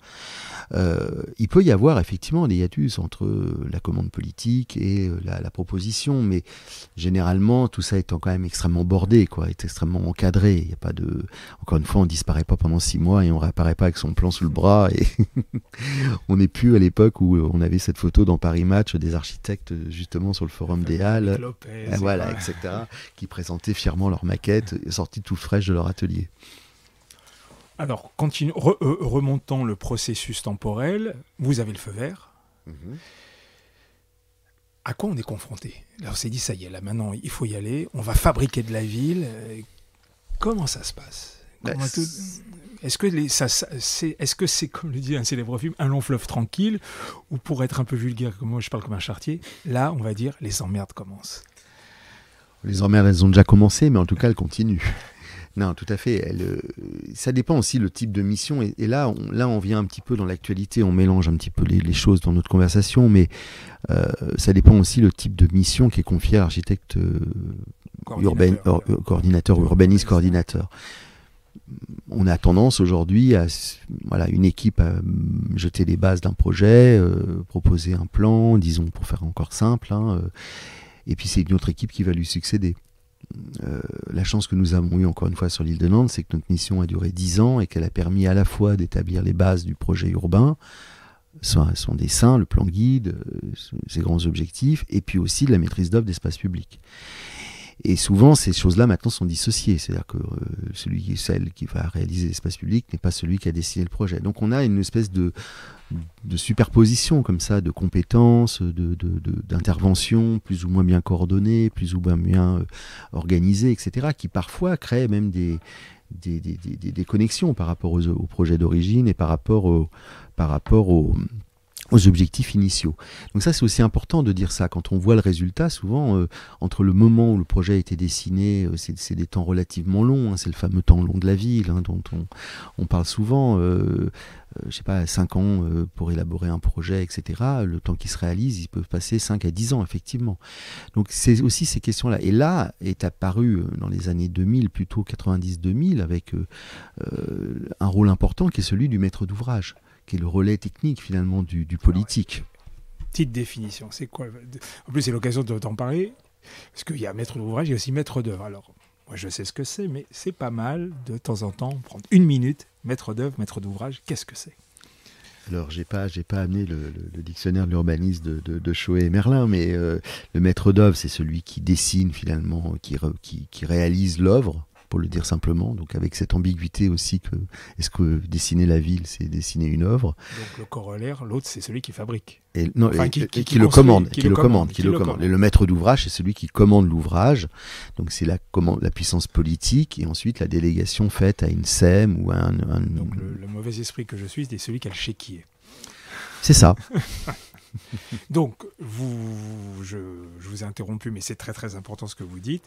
Euh, il peut y avoir effectivement des hiatus entre euh, la commande politique et euh, la, la, proposition, mais généralement tout ça étant quand même extrêmement bordé, quoi, est extrêmement encadré. Il n'y a pas de, encore une fois, on disparaît pas pendant six mois et on réapparaît pas avec son plan sous le bras et on n'est plus à l'époque où on avait cette photo dans Paris Match des architectes justement sur le forum des Halles, voilà, etc., qui présentaient fièrement leurs maquettes sorties tout fraîches de leur atelier. Alors, euh, remontant le processus temporel, vous avez le feu vert. Mhm. À quoi on est confronté Là, on s'est dit, ça y est, là maintenant, il faut y aller, on va fabriquer de la ville. Euh, comment ça se passe bah, est-ce que c'est, comme le dit un célèbre film, un long fleuve tranquille, ou pour être un peu vulgaire, comme moi je parle comme un chartier, là on va dire les emmerdes commencent. Les emmerdes, elles ont déjà commencé, mais en tout cas elles continuent. Non, tout à fait. Euh, ça dépend aussi le type de mission. Et, là, on, là, on vient un petit peu dans l'actualité, on mélange un petit peu les, choses dans notre conversation, mais euh, ça dépend aussi le type de mission qui est confiée à l'architecte euh, coordinateur, ou coordinateur urbaniste, coordinateur on a tendance aujourd'hui à voilà une équipe à mm, jeter les bases d'un projet, euh, proposer un plan, disons pour faire encore simple, hein, euh, et puis c'est une autre équipe qui va lui succéder. Euh, la chance que nous avons eue encore une fois sur l'île de Nantes, c'est que notre mission a duré 10 ans et qu'elle a permis à la fois d'établir les bases du projet urbain, son, dessin, le plan guide, ses grands objectifs, et puis aussi de la maîtrise d'œuvre d'espace public. Et souvent, ces choses-là maintenant sont dissociées. C'est-à-dire que euh, celui, qui celle qui va réaliser l'espace public n'est pas celui qui a dessiné le projet. Donc on a une espèce de, superposition comme ça, de compétences, d'interventions de, plus ou moins bien coordonnées, plus ou moins bien euh, organisées, etc., qui parfois créent même des, des, connexions par rapport au projet projets d'origine et par rapport, au, par rapport au, aux objectifs initiaux. Donc ça, c'est aussi important de dire ça. Quand on voit le résultat, souvent, euh, entre le moment où le projet a été dessiné, euh, c'est des temps relativement longs, hein, c'est le fameux temps long de la ville hein, dont on, parle souvent, euh, euh je sais pas, 5 ans pour élaborer un projet, etc. Le temps qui se réalise, il peut passer 5 à 10 ans, effectivement. Donc c'est aussi ces questions-là. Et là est apparu dans les années 2000, plutôt 90-2000, avec un rôle important qui est celui du maître d'ouvrage qui est le relais technique finalement du, politique. petite définition, c'est quoi En plus, c'est l'occasion de t'en parler, parce qu'il y a maître d'ouvrage, il y a aussi maître d'œuvre. Alors, moi, je sais ce que c'est, mais c'est pas mal de, temps en temps prendre une minute, maître d'œuvre, maître d'ouvrage, qu'est-ce que c'est alors, j'ai pas, j'ai pas amené le, dictionnaire de l'urbanisme de, de, et Merlin, mais euh, le maître d'œuvre, c'est celui qui dessine finalement, qui réalise l'œuvre, pour le dire simplement. Donc avec cette ambiguïté aussi que est-ce que dessiner la ville, c'est dessiner une œuvre Donc le corollaire, l'autre, c'est celui qui fabrique. Et, non, qui, le commande, qui, le commande, qui, le commande, Et le maître d'ouvrage, c'est celui qui commande l'ouvrage. Donc c'est la, la puissance politique et ensuite la délégation faite à une SEM ou à un. Donc le, mauvais esprit que je suis, c'est celui qui a le chéquier. C'est ça. Donc vous, je, je, vous ai interrompu, mais c'est très très important ce que vous dites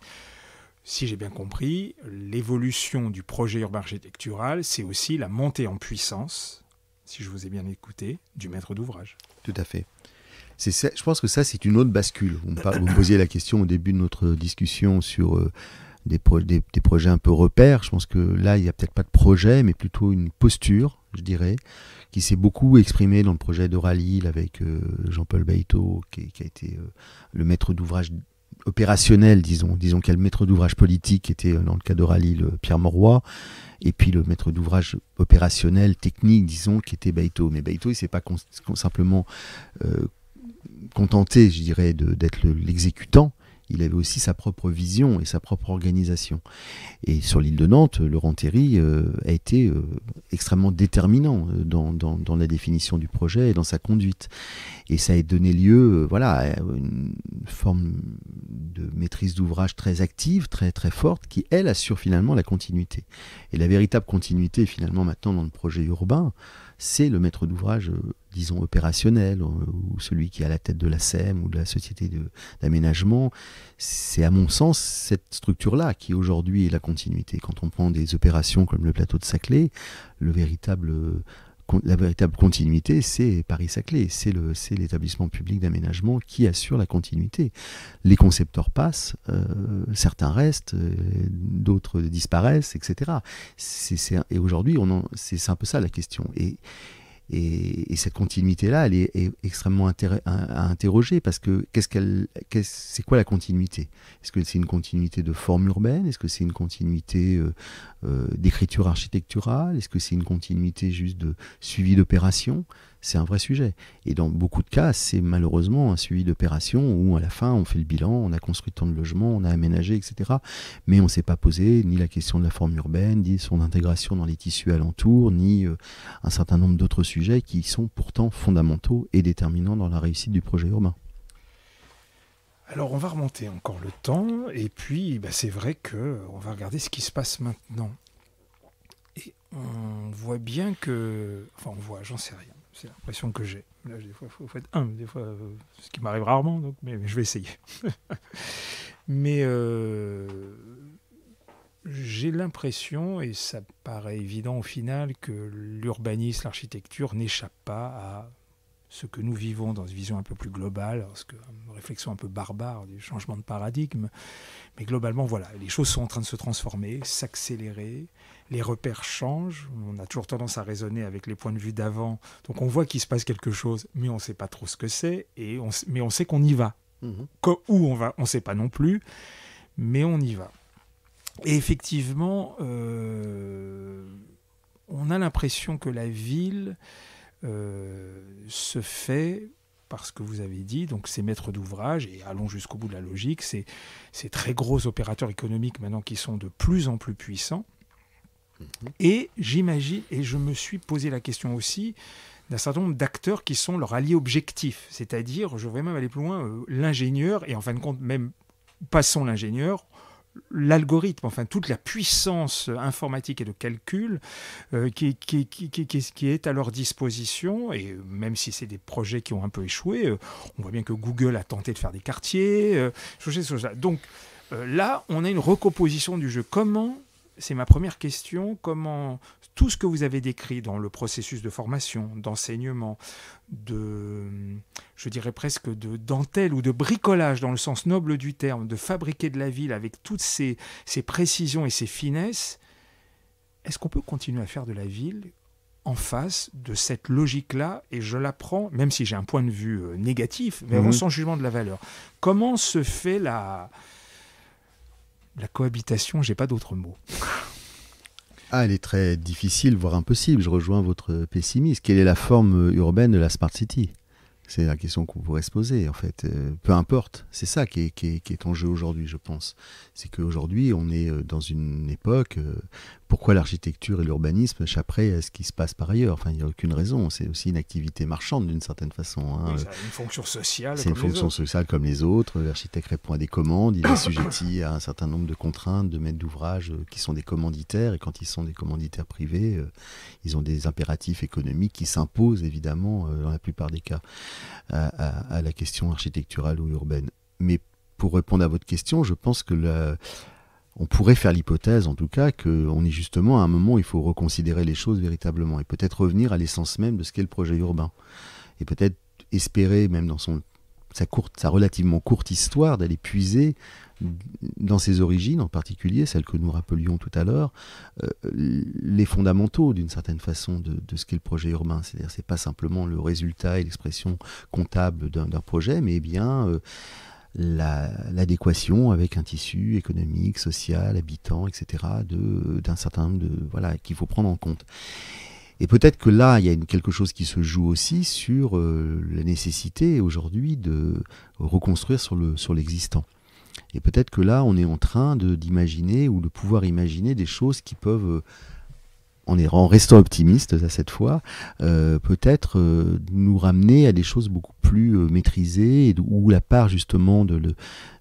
si j'ai bien compris, l'évolution du projet urbain architectural, c'est aussi la montée en puissance, si je vous ai bien écouté, du maître d'ouvrage. Tout à fait. je pense que ça, c'est une autre bascule. vous me posiez la question au début de notre discussion sur euh, des, projets un peu repères. Je pense que là, il n'y a peut-être pas de projet, mais plutôt une posture, je dirais, qui s'est beaucoup exprimée dans le projet de Rallye avec euh, Jean-Paul Baïto, qui, a été euh, le maître d'ouvrage opérationnel, disons, disons qu'il a le maître d'ouvrage politique qui était euh, dans le cas de le Pierre Moroy, et puis le maître d'ouvrage opérationnel, technique, disons, qui était Baito. Mais Baito, il s'est pas simplement euh, contenté, je dirais, d'être l'exécutant, il avait aussi sa propre vision et sa propre organisation. Et sur l'île de Nantes, euh, Laurent Théry euh, a été euh, extrêmement déterminant dans, la définition du projet et dans sa conduite. Et ça a donné lieu voilà, à une forme de maîtrise d'ouvrage très active, très, très forte, qui, elle, assure finalement la continuité. Et la véritable continuité, finalement, maintenant, dans le projet urbain, c'est le maître d'ouvrage disons, opérationnel, euh, ou celui qui est à la tête de la SEM ou de la société d'aménagement, c'est à mon sens cette structure-là qui aujourd'hui est la continuité. Quand on prend des opérations comme le plateau de Saclay, le véritable, la véritable continuité, c'est Paris-Saclay, c'est l'établissement public d'aménagement qui assure la continuité. Les concepteurs passent, euh, certains restent, euh, d'autres disparaissent, etc. c'est et aujourd'hui, c'est un peu ça la question. Et, et, cette continuité-là, elle est, extrêmement à, interroger parce que qu'est-ce qu'elle, c'est quoi la continuité Est-ce que c'est une continuité de forme urbaine Est-ce que c'est une continuité euh, euh, d'écriture architecturale Est-ce que c'est une continuité juste de suivi d'opérations c'est un vrai sujet. Et dans beaucoup de cas, c'est malheureusement un suivi d'opération où à la fin, on fait le bilan, on a construit tant de logements, on a aménagé, etc. Mais on ne s'est pas posé ni la question de la forme urbaine, ni son intégration dans les tissus alentours, ni euh, un certain nombre d'autres sujets qui sont pourtant fondamentaux et déterminants dans la réussite du projet urbain. Alors on va remonter encore le temps et puis bah, c'est vrai que on va regarder ce qui se passe maintenant. Et on voit bien que, enfin on voit, j'en sais rien c'est l'impression que j'ai. Là, des fois, il faut, des fois, euh, ce qui m'arrive rarement, donc, mais, je vais essayer. mais euh, j'ai l'impression, et ça paraît évident au final, que l'urbanisme, l'architecture n'échappe pas à ce que nous vivons dans une vision un peu plus globale, parce euh, une réflexion un peu barbare du changement de paradigme. Mais globalement, voilà, les choses sont en train de se transformer, s'accélérer, les repères changent, on a toujours tendance à raisonner avec les points de vue d'avant, donc on voit qu'il se passe quelque chose, mais on ne sait pas trop ce que c'est, et on, mais on sait qu'on y va. Mmh. où on va, on ne sait pas non plus, mais on y va. Et effectivement, euh, on a l'impression que la ville se euh, fait parce que vous avez dit, donc ces maîtres d'ouvrage, et allons jusqu'au bout de la logique, ces, ces très gros opérateurs économiques maintenant qui sont de plus en plus puissants. Mm-hmm. Et j'imagine, et je me suis posé la question aussi d'un certain nombre d'acteurs qui sont leurs alliés objectif c'est-à-dire, je vais même aller plus loin, euh, l'ingénieur, et en fin de compte, même passons l'ingénieur, l'algorithme, enfin toute la puissance informatique et de calcul euh, qui, qui, est à leur disposition. Et même si c'est des projets qui ont un peu échoué, euh, on voit bien que Google a tenté de faire des quartiers, euh, Donc là, on a une recomposition du jeu. Comment c'est ma première question, comment tout ce que vous avez décrit dans le processus de formation, d'enseignement, de, je dirais presque de dentelle ou de bricolage dans le sens noble du terme, de fabriquer de la ville avec toutes ces, précisions et ces finesses, est-ce qu'on peut continuer à faire de la ville en face de cette logique-là, et je la prends, même si j'ai un point de vue euh, négatif, mais mhm. on sans jugement de la valeur. Comment se fait la, la cohabitation, j'ai pas d'autre mot. Ah, elle est très difficile, voire impossible. Je rejoins votre pessimisme. Quelle est la forme euh, urbaine de la Smart City C'est la question qu'on pourrait se poser, en fait. Euh, peu importe. C'est ça qui qui est en jeu aujourd'hui, je pense. C'est qu'aujourd'hui, on est euh, dans une époque pourquoi l'architecture et l'urbanisme échapperaient à ce qui se passe par ailleurs Enfin, il n'y a aucune raison. C'est aussi une activité marchande d'une certaine façon. Hein. une fonction sociale. C'est une fonction sociale comme les autres. L'architecte répond à des commandes. Il est sujetti à un certain nombre de contraintes de maîtres d'ouvrage euh, qui sont des commanditaires. Et quand ils sont des commanditaires privés, euh, ils ont des impératifs économiques qui s'imposent évidemment, euh, dans la plupart des cas, à, la question architecturale ou urbaine. Mais pour répondre à votre question, je pense que la, on pourrait faire l'hypothèse, en tout cas, qu'on est justement à un moment où il faut reconsidérer les choses véritablement et peut-être revenir à l'essence même de ce qu'est le projet urbain. Et peut-être espérer, même dans son, sa, courte, sa relativement courte histoire, d'aller puiser dans ses origines, en particulier celles que nous rappelions tout à l'heure, euh, les fondamentaux d'une certaine façon de, ce qu'est le projet urbain. C'est-à-dire, ce n'est pas simplement le résultat et l'expression comptable d'un projet, mais bien euh, l'adéquation avec un tissu économique, social, habitant, etc., d'un certain nombre de. Voilà, qu'il faut prendre en compte. Et peut-être que là, il y a une, quelque chose qui se joue aussi sur euh, la nécessité aujourd'hui de reconstruire sur l'existant. Le, sur et peut-être que là, on est en train de d'imaginer ou de pouvoir imaginer des choses qui peuvent en, restant optimiste à cette fois, euh, peut-être euh, nous ramener à des choses beaucoup plus euh, maîtrisées, où la part justement de, de,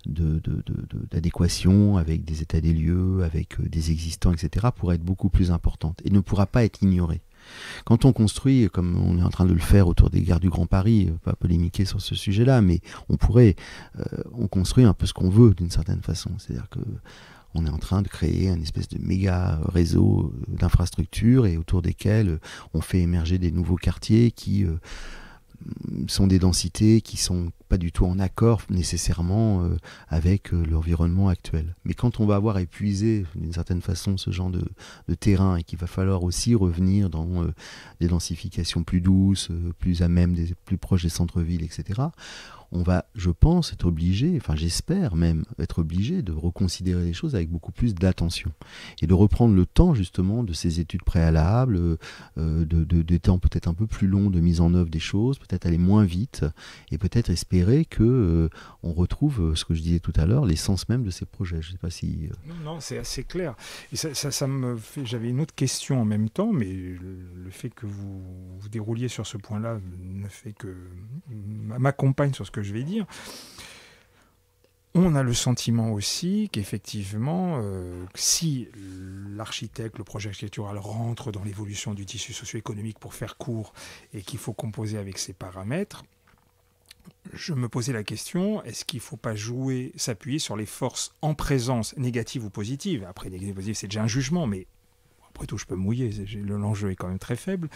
de, d'adéquation avec des états des lieux, avec des existants, etc., pourrait être beaucoup plus importante et ne pourra pas être ignorée. Quand on construit, comme on est en train de le faire autour des gares du Grand Paris, pas polémiquer sur ce sujet-là, mais on pourrait, on construit un peu ce qu'on veut d'une certaine façon. C'est-à-dire que on est en train de créer un espèce de méga réseau euh, d'infrastructures et autour desquelles euh, on fait émerger des nouveaux quartiers qui euh, mm, sont des densités qui sont pas du tout en accord nécessairement avec l'environnement actuel. Mais quand on va avoir épuisé d'une certaine façon ce genre de, terrain et qu'il va falloir aussi revenir dans des densifications plus douces, plus à même, plus proches des centres-villes, etc., on va, je pense, être obligé, enfin j'espère même être obligé de reconsidérer les choses avec beaucoup plus d'attention et de reprendre le temps justement de ces études préalables, euh, de, des temps peut-être un peu plus long de mise en œuvre des choses, peut-être aller moins vite et peut-être espérer que euh, on retrouve euh, ce que je disais tout à l'heure, l'essence même de ces projets. Je sais pas si non, non c'est assez clair. Et ça, ça, me j'avais une autre question en même temps, mais le fait que vous vous dérouliez sur ce point-là ne fait que m'accompagne sur ce que je vais dire, on a le sentiment aussi qu'effectivement, euh, si l'architecte, le projet architectural rentre dans l'évolution du tissu socio-économique pour faire court et qu'il faut composer avec ces paramètres, je me posais la question, est-ce qu'il ne faut pas jouer, s'appuyer sur les forces en présence, négatives ou positives Après, négatives ou positives, c'est déjà un jugement, mais après tout, je peux mouiller, l'enjeu est quand même très faible.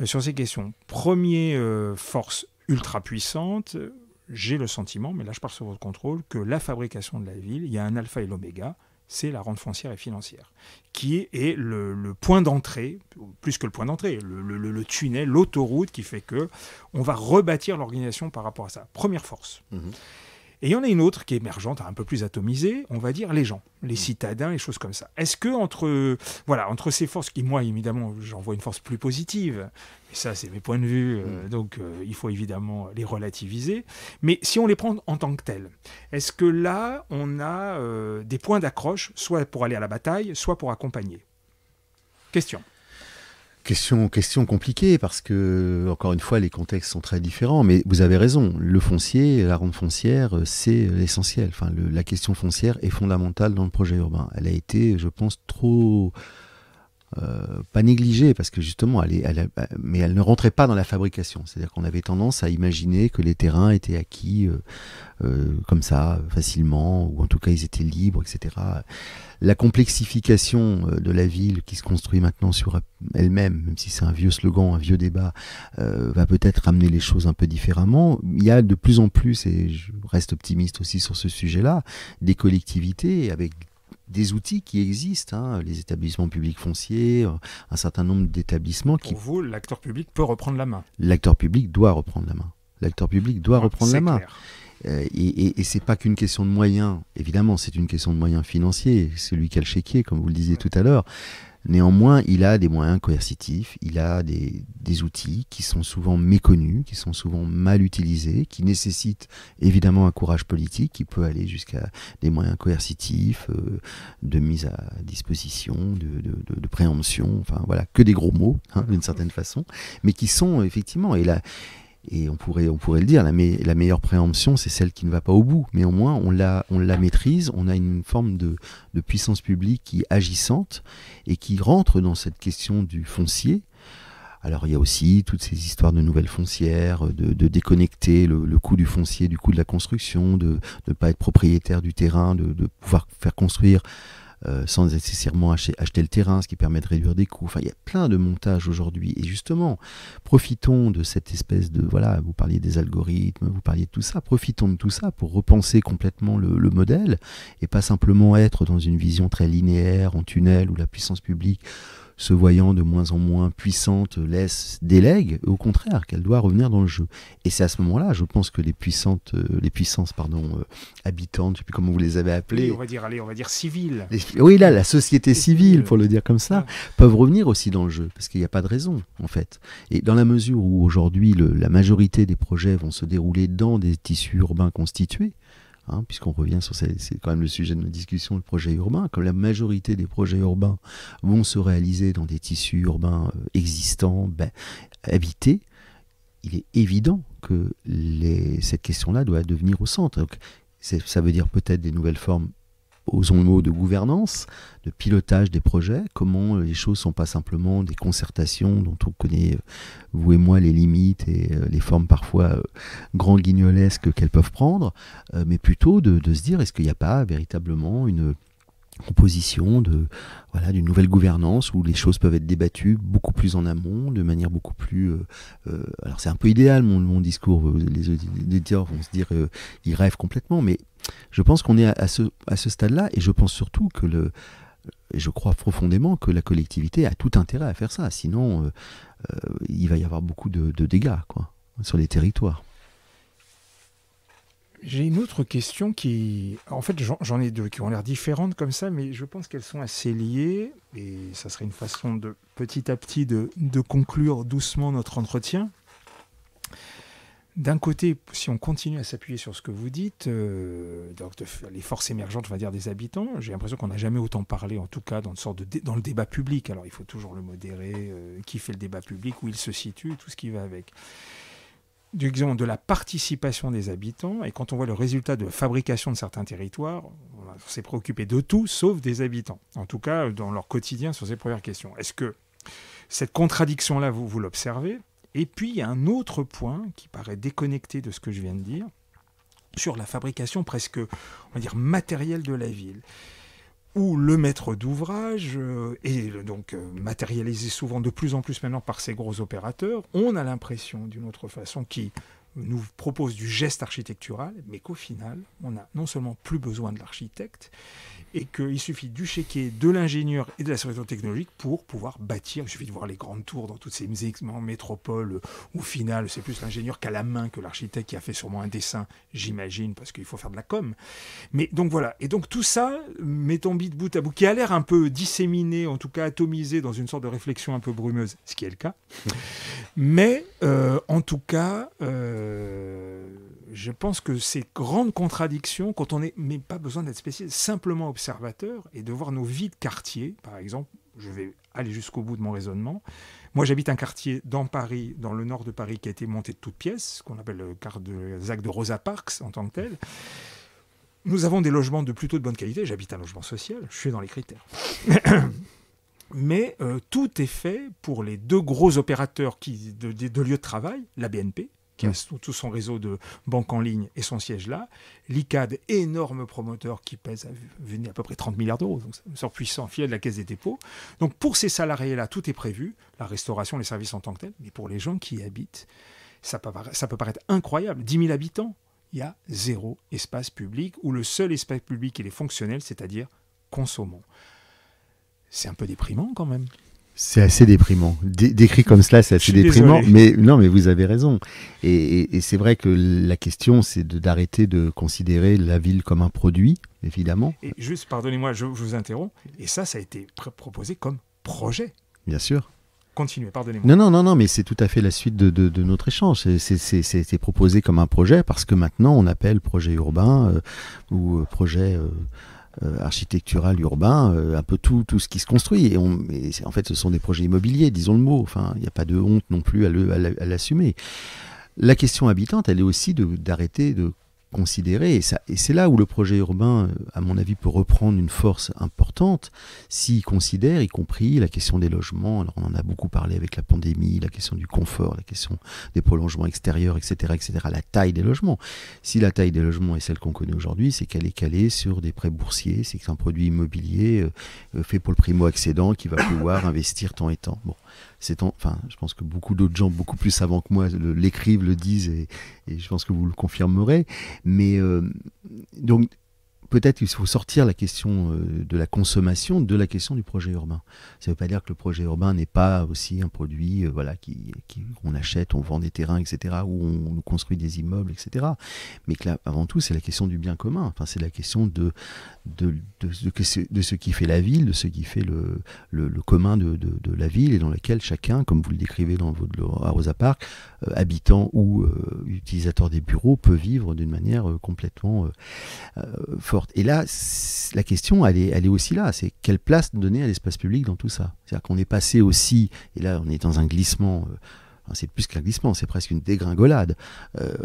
Euh, sur ces questions, premier euh, force ultra puissante, j'ai le sentiment, mais là je pars sur votre contrôle, que la fabrication de la ville, il y a un alpha et l'oméga, c'est la rente foncière et financière, qui est le, point d'entrée, plus que le point d'entrée, le, tunnel, l'autoroute qui fait que on va rebâtir l'organisation par rapport à ça. Première force. Mmh. Et il y en a une autre qui est émergente, un peu plus atomisée, on va dire les gens, les mm. citadins, les choses comme ça. Est-ce que entre, voilà, entre ces forces, qui moi évidemment j'en vois une force plus positive, et ça c'est mes points de vue, euh, mm. donc euh, il faut évidemment les relativiser, mais si on les prend en tant que tels, est-ce que là on a euh, des points d'accroche, soit pour aller à la bataille, soit pour accompagner Question. Question, question compliquée parce que, encore une fois, les contextes sont très différents, mais vous avez raison, le foncier, la rente foncière, euh, c'est l'essentiel. Enfin, la question foncière est fondamentale dans le projet urbain. Elle a été, je pense, trop euh, pas négligée parce que justement, elle, mais elle ne rentrait pas dans la fabrication. C'est-à-dire qu'on avait tendance à imaginer que les terrains étaient acquis euh, euh, comme ça facilement, ou en tout cas ils étaient libres, etc. La complexification de la ville qui se construit maintenant sur elle-même, même si c'est un vieux slogan, un vieux débat, va peut-être amener les choses un peu différemment. Il y a de plus en plus, et je reste optimiste aussi sur ce sujet-là, des collectivités avec des outils qui existent, hein. les établissements publics fonciers, euh, un certain nombre d'établissements qui... Pour vous, l'acteur public peut reprendre la main. L'acteur public doit reprendre la main. L'acteur public doit ah, reprendre la main. Euh, et, et, n'est c'est pas qu'une question de moyens. Évidemment, c'est une question de moyens financiers. Celui qui a le chéquier, comme vous le disiez tout à l'heure. Néanmoins, il a des moyens coercitifs, il a des, des, outils qui sont souvent méconnus, qui sont souvent mal utilisés, qui nécessitent évidemment un courage politique qui peut aller jusqu'à des moyens coercitifs, euh, de mise à disposition, de, de, préemption, enfin voilà, que des gros mots hein, d'une certaine façon, mais qui sont effectivement, et là et on pourrait, on pourrait le dire, la, la meilleure préemption, c'est celle qui ne va pas au bout. Mais au moins, on la, on la maîtrise, on a une forme de, puissance publique qui est agissante et qui rentre dans cette question du foncier. Alors il y a aussi toutes ces histoires de nouvelles foncières, de, déconnecter le, coût du foncier du coût de la construction, de ne pas être propriétaire du terrain, de, de pouvoir faire construire euh, sans nécessairement acheter, le terrain, ce qui permet de réduire des coûts. il y a plein de montages aujourd'hui. Et justement, profitons de cette espèce de... Voilà, vous parliez des algorithmes, vous parliez de tout ça. Profitons de tout ça pour repenser complètement le, le modèle et pas simplement être dans une vision très linéaire, en tunnel, où la puissance publique se voyant de moins en moins puissante, laisse, délègue, au contraire, qu'elle doit revenir dans le jeu. Et c'est à ce moment-là, je pense que les puissantes, euh, les puissances, pardon, euh, habitantes, je sais plus comment vous les avez appelées. on va dire, allez, on va dire civiles. oui, là, la société civile, pour le dire comme ça, ah. peuvent revenir aussi dans le jeu, parce qu'il n'y a pas de raison, en fait. Et dans la mesure où aujourd'hui, la majorité des projets vont se dérouler dans des tissus urbains constitués, Hein, puisqu'on revient sur c'est quand même le sujet de nos discussions, le projet urbain, comme la majorité des projets urbains vont se réaliser dans des tissus urbains euh, existants, ben, habités, il est évident que les, cette question-là doit devenir au centre. ça veut dire peut-être des nouvelles formes osons le mot, de gouvernance, de pilotage des projets, comment euh, les choses sont pas simplement des concertations dont on connaît, euh, vous et moi, les limites et euh, les formes parfois grand guignolesques qu'elles peuvent prendre, mais plutôt de, se dire est-ce qu'il n'y a pas véritablement une composition de voilà d'une nouvelle gouvernance où les choses peuvent être débattues beaucoup plus en amont de manière beaucoup plus alors c'est un peu idéal mon, mon discours les auditeurs vont se dire ils rêvent complètement mais je pense qu'on est à, ce, stade-là, et je pense surtout que le, je crois profondément que la collectivité a tout intérêt à faire ça, sinon euh, euh, il va y avoir beaucoup de, dégâts sur les territoires. J'ai une autre question qui, en fait, j'en ai deux qui ont l'air différentes comme ça, mais je pense qu'elles sont assez liées, et ça serait une façon de petit à petit de conclure doucement notre entretien d'un côté, si on continue à s'appuyer sur ce que vous dites, euh, les forces émergentes, on va dire, des habitants, j'ai l'impression qu'on n'a jamais autant parlé, en tout cas, dans, dans le débat public. Alors, il faut toujours le modérer, euh, qui fait le débat public, où il se situe, tout ce qui va avec. Du exemple de la participation des habitants, et quand on voit le résultat de fabrication de certains territoires, on s'est préoccupé de tout, sauf des habitants. En tout cas, dans leur quotidien, sur ces premières questions. Est-ce que cette contradiction-là, vous, vous l'observez et puis, il y a un autre point qui paraît déconnecté de ce que je viens de dire, sur la fabrication presque, on va dire, matérielle de la ville où le maître d'ouvrage est euh, donc euh, matérialisé souvent de plus en plus maintenant par ces gros opérateurs, on a l'impression d'une autre façon qui nous propose du geste architectural, mais qu'au final, on n'a non seulement plus besoin de l'architecte, et qu'il suffit du chéquier, de l'ingénieur et de la solution technologique pour pouvoir bâtir. Il suffit de voir les grandes tours dans toutes ces métropoles où, au final, c'est plus l'ingénieur qu'à la main que l'architecte qui a fait sûrement un dessin, j'imagine, parce qu'il faut faire de la com. Mais donc voilà. Et donc tout ça, mettons bit bout à bout, qui a l'air un peu disséminé, en tout cas atomisé dans une sorte de réflexion un peu brumeuse, ce qui est le cas. Mais euh, en tout cas, euh, je pense que ces grandes contradictions, quand on n'est pas besoin d'être spécialiste, simplement observateur et de voir nos vies de quartier, par exemple, je vais aller jusqu'au bout de mon raisonnement. Moi, j'habite un quartier dans Paris, dans le nord de Paris, qui a été monté de toutes pièces, qu'on appelle le quart de Zac de Rosa Parks en tant que tel. Nous avons des logements de plutôt de bonne qualité. J'habite un logement social, je suis dans les critères. Mais euh, tout est fait pour les deux gros opérateurs qui, de lieux de travail, la BNP, qui a tout son réseau de banques en ligne et son siège là. L'ICAD, énorme promoteur qui pèse à, à peu près 30 milliards d'euros, donc un puissant filet de la Caisse des dépôts. Donc pour ces salariés-là, tout est prévu, la restauration, les services en tant que tels, mais pour les gens qui y habitent, ça peut, paraître incroyable. 10 000 habitants, il y a zéro espace public, où le seul espace public, il est fonctionnel, c'est-à-dire consommant. C'est un peu déprimant quand même. C'est assez déprimant. décrit comme cela, c'est assez déprimant. Mais non, mais vous avez raison. Et, c'est vrai que la question, c'est d'arrêter de, considérer la ville comme un produit, évidemment. Et juste, pardonnez-moi, je, vous interromps. Et ça, ça a été proposé comme projet. Bien sûr. Continuez, pardonnez-moi. Non, non, non, non, mais c'est tout à fait la suite de, notre échange. C'était proposé comme un projet parce que maintenant, on appelle projet urbain euh, ou euh, projet. Euh, euh, architectural, urbain, euh, un peu tout, tout ce qui se construit. Et, on, en fait, ce sont des projets immobiliers, disons le mot. Enfin, il n'y a pas de honte non plus à l'assumer. La question habitante, elle est aussi d'arrêter de, et, ça, et c'est là où le projet urbain, euh, à mon avis, peut reprendre une force importante, s'il considère, y compris la question des logements, alors on en a beaucoup parlé avec la pandémie, la question du confort, la question des prolongements extérieurs, etc., etc., la taille des logements. Si la taille des logements est celle qu'on connaît aujourd'hui, c'est qu'elle est calée sur des prêts boursiers, c'est que un produit immobilier euh, euh, fait pour le primo-accédant qui va pouvoir investir tant et temps. Bon, c'est enfin, je pense que beaucoup d'autres gens, beaucoup plus savants que moi, l'écrivent, le disent, et, je pense que vous le confirmerez. Mais euh, donc, peut-être qu'il faut sortir la question euh, de la consommation de la question du projet urbain. Ça ne veut pas dire que le projet urbain n'est pas aussi un produit qu'on euh, voilà, qui, achète, on vend des terrains, etc., ou on, construit des immeubles, etc. Mais que là, avant tout, c'est la question du bien commun. Enfin, c'est la question de ce qui fait la ville, de ce qui fait le, commun de, la ville et dans laquelle chacun, comme vous le décrivez dans votre, à Rosa Park, euh, habitant ou euh, utilisateur des bureaux peut vivre d'une manière euh, complètement forte. Et là, la question, elle est, aussi là, c'est quelle place donner à l'espace public dans tout ça C'est-à-dire qu'on est passé aussi, et là on est dans un glissement c'est plus qu'un glissement, c'est presque une dégringolade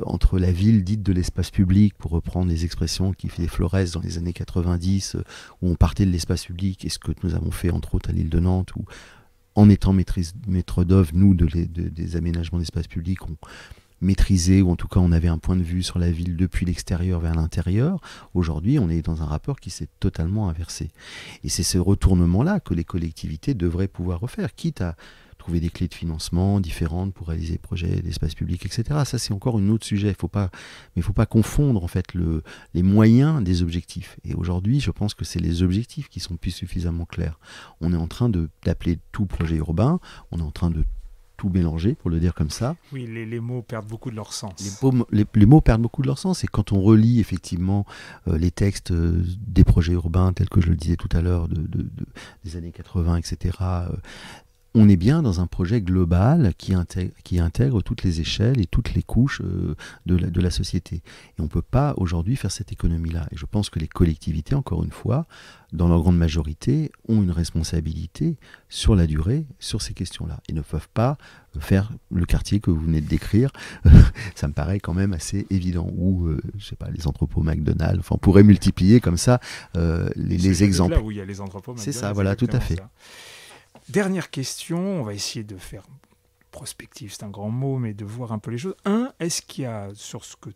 entre la ville dite de l'espace public, pour reprendre les expressions qui fait des Flores dans les années 90, où on partait de l'espace public, et ce que nous avons fait entre autres à l'île de Nantes, où en étant maîtrise, maître d'œuvre, nous, des aménagements d'espace public, on maîtrisait, ou en tout cas on avait un point de vue sur la ville depuis l'extérieur vers l'intérieur. Aujourd'hui, on est dans un rapport qui s'est totalement inversé. Et c'est ce retournement-là que les collectivités devraient pouvoir refaire, quitte à trouver des clés de financement différentes pour réaliser des projets d'espace public, etc. Ça, c'est encore un autre sujet. Faut pas, mais il ne faut pas confondre en fait le, les moyens des objectifs. Et aujourd'hui, je pense que c'est les objectifs qui sont plus suffisamment clairs. On est en train d'appeler tout projet urbain, on est en train de tout mélanger, pour le dire comme ça. Oui, les, les mots perdent beaucoup de leur sens. Les, les, mots perdent beaucoup de leur sens. Et quand on relit effectivement euh, les textes euh, des projets urbains, tels que je le disais tout à l'heure, de, des années 80, etc., on est bien dans un projet global qui intègre, toutes les échelles et toutes les couches euh, de la, société. Et on ne peut pas aujourd'hui faire cette économie-là. Et je pense que les collectivités, encore une fois, dans leur grande majorité, ont une responsabilité sur la durée, sur ces questions-là. Ils ne peuvent pas faire le quartier que vous venez de décrire. ça me paraît quand même assez évident. Ou, euh, je sais pas, les entrepôts McDonald's. Enfin, on pourrait multiplier comme ça euh, les, exemples. C'est là où il y a les entrepôts McDonald's. C'est ça, voilà, tout à fait. Dernière question, on va essayer de faire prospective, c'est un grand mot, mais de voir un peu les choses. Un, est-ce qu'il y a sur ce que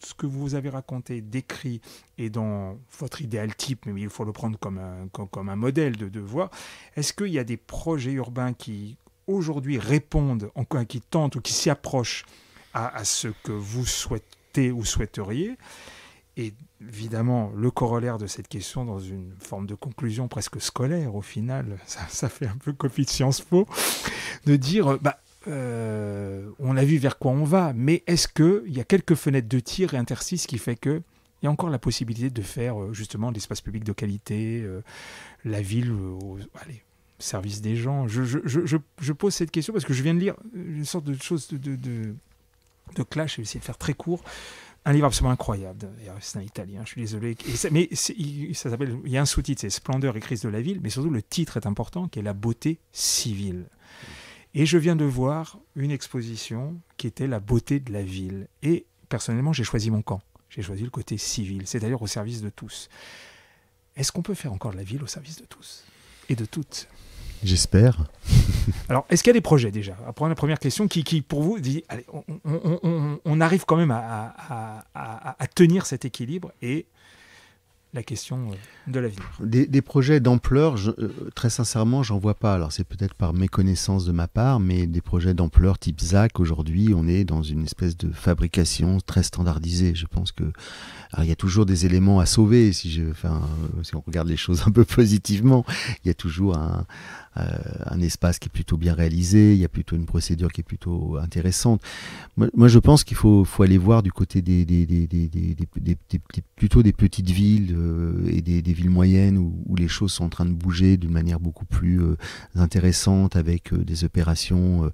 ce vous avez raconté, décrit, et dans votre idéal type, mais il faut le prendre comme un, modèle de devoir, est-ce qu'il y a des projets urbains qui aujourd'hui répondent, qui tentent ou qui s'y approchent à, ce que vous souhaitez ou souhaiteriez et évidemment, le corollaire de cette question, dans une forme de conclusion presque scolaire au final, ça, fait un peu copie de Sciences Po, de dire, bah, euh, on a vu vers quoi on va, mais est-ce qu'il y a quelques fenêtres de tir et interstices qui fait que il y a encore la possibilité de faire euh, justement l'espace public de qualité, euh, la ville au service des gens. Je, pose cette question parce que je viens de lire une sorte de chose de, de, de clash, j'ai essayé de faire très court, un livre absolument incroyable. C'est un italien, je suis désolé. mais il, ça s'appelle, il y a un sous-titre, c'est Splendeur et crise de la ville, mais surtout le titre est important, qui est La beauté civile. Et je viens de voir une exposition qui était La beauté de la ville. Et personnellement, j'ai choisi mon camp. J'ai choisi le côté civil, c'est-à-dire au service de tous. Est-ce qu'on peut faire encore de la ville au service de tous et de toutes J'espère. Alors, est-ce qu'il y a des projets déjà Après la première question, qui, pour vous dit, allez, on, arrive quand même à, tenir cet équilibre et la question euh, de la vie. des projets d'ampleur, euh, très sincèrement, j'en vois pas. Alors, c'est peut-être par méconnaissance de ma part, mais des projets d'ampleur type ZAC, aujourd'hui, on est dans une espèce de fabrication très standardisée. Je pense que il y a toujours des éléments à sauver, si, je, euh, si on regarde les choses un peu positivement. Il y a toujours un, un espace qui est plutôt bien réalisé, il y a plutôt une procédure qui est plutôt intéressante. Moi, je pense qu'il faut, faut, aller voir du côté des, plutôt des petites villes et des, villes moyennes où, où, les choses sont en train de bouger d'une manière beaucoup plus intéressante avec des opérations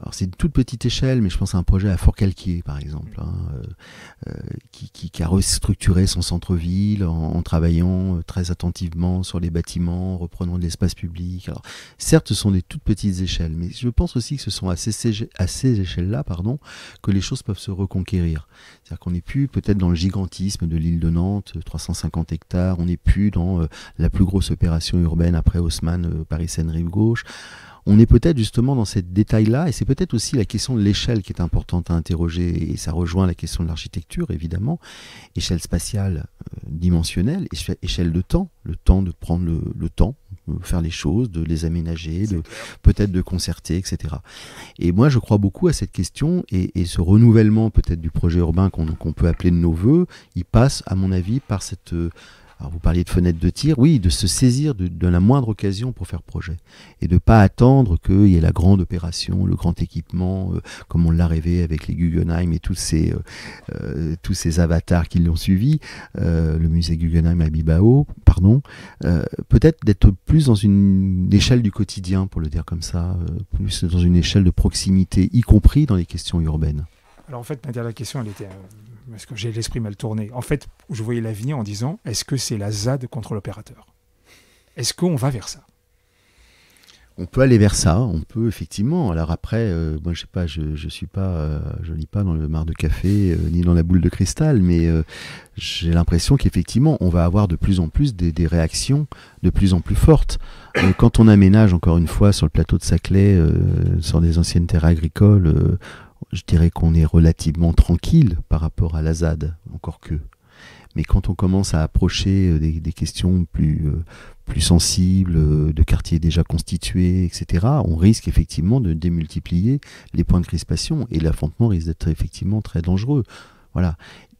alors c'est une toute petite échelle, mais je pense à un projet à Fort-Calquier, par exemple, hein, euh, euh, qui, a restructuré son centre-ville en, travaillant euh, très attentivement sur les bâtiments, reprenant de l'espace public. Alors, certes, ce sont des toutes petites échelles, mais je pense aussi que ce sont à ces, ces échelles-là pardon, que les choses peuvent se reconquérir. C'est-à-dire qu'on n'est plus peut-être dans le gigantisme de l'île de Nantes, 350 hectares, on n'est plus dans la plus grosse opération urbaine après Haussmann, Paris-Seine-Rive-Gauche on est peut-être justement dans ces détails-là, et c'est peut-être aussi la question de l'échelle qui est importante à interroger, et ça rejoint la question de l'architecture, évidemment, échelle spatiale euh, dimensionnelle, échelle de temps, le temps de prendre le, temps, de euh, faire les choses, de les aménager, de, peut-être de concerter, etc. Et moi, je crois beaucoup à cette question, et, ce renouvellement peut-être du projet urbain qu'on, peut appeler de nos voeux, il passe, à mon avis, par cette... Euh, alors vous parliez de fenêtres de tir, oui, de se saisir de, la moindre occasion pour faire projet et de pas attendre qu'il y ait la grande opération, le grand équipement, euh, comme on l'a rêvé avec les Guggenheim et tous ces, euh, euh, tous ces avatars qui l'ont suivi, le musée Guggenheim à Bilbao, pardon, peut-être d'être plus dans une échelle du quotidien, pour le dire comme ça, plus dans une échelle de proximité, y compris dans les questions urbaines. Alors en fait, la question, elle était parce que j'ai l'esprit mal tourné. En fait, je voyais l'avenir en disant est-ce que c'est la ZAD contre l'opérateur Est-ce qu'on va vers ça on peut aller vers ça, on peut effectivement. Alors après, euh, moi je sais pas, je, suis pas, euh, je lis pas dans le mar de café euh, ni dans la boule de cristal, mais j'ai l'impression qu'effectivement on va avoir de plus en plus des réactions de plus en plus fortes. quand on aménage encore une fois sur le plateau de Saclay, sur des anciennes terres agricoles je dirais qu'on est relativement tranquille par rapport à la ZAD, encore que. Mais quand on commence à approcher euh, des, questions plus, euh, sensibles, euh, de quartiers déjà constitués, etc., on risque effectivement de démultiplier les points de crispation et l'affrontement risque d'être effectivement très dangereux. Voilà,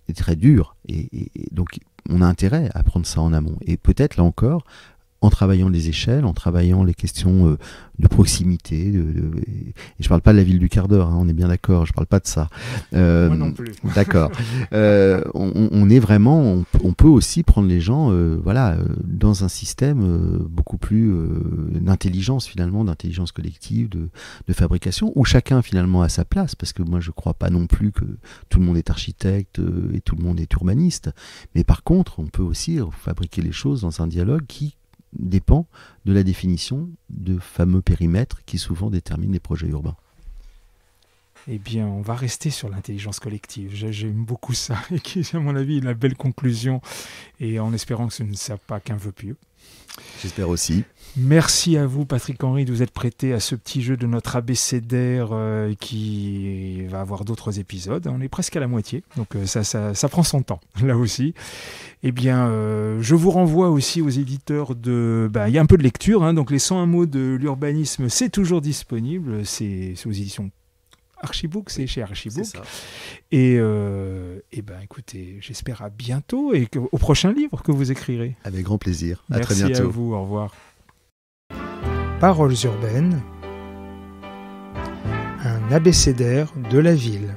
et très dur. et donc on a intérêt à prendre ça en amont. Et peut-être là encore en travaillant les échelles, en travaillant les questions euh, de proximité. De, et je ne parle pas de la ville du quart d'heure, hein, on est bien d'accord, je ne parle pas de ça. Euh, non plus. D'accord. Euh, on, on, est vraiment, on, peut aussi prendre les gens voilà, dans un système beaucoup plus d'intelligence finalement, d'intelligence collective, de, de, fabrication, où chacun finalement a sa place, parce que moi je ne crois pas non plus que tout le monde est architecte et tout le monde est urbaniste, mais par contre on peut aussi fabriquer les choses dans un dialogue qui dépend de la définition de fameux périmètres qui souvent déterminent les projets urbains. Eh bien, on va rester sur l'intelligence collective. J'aime beaucoup ça et qui, à mon avis, la belle conclusion. Et en espérant que ce ne sert pas qu'un vœu pieux. J'espère aussi. Merci à vous, Patrick Henry, de vous être prêté à ce petit jeu de notre abécédaire euh, qui va avoir d'autres épisodes. On est presque à la moitié, donc euh, ça, prend son temps, là aussi. Eh bien, euh, je vous renvoie aussi aux éditeurs de... Bah, il y a un peu de lecture, hein, donc les 101 mots de l'urbanisme, c'est toujours disponible, c'est aux éditions Archibook, c'est chez Archibook. Et, euh, et ben, écoutez, j'espère à bientôt et au prochain livre que vous écrirez. Avec grand plaisir. À Merci très bientôt. à vous. Au revoir. Paroles urbaines. Un abécédaire de la ville.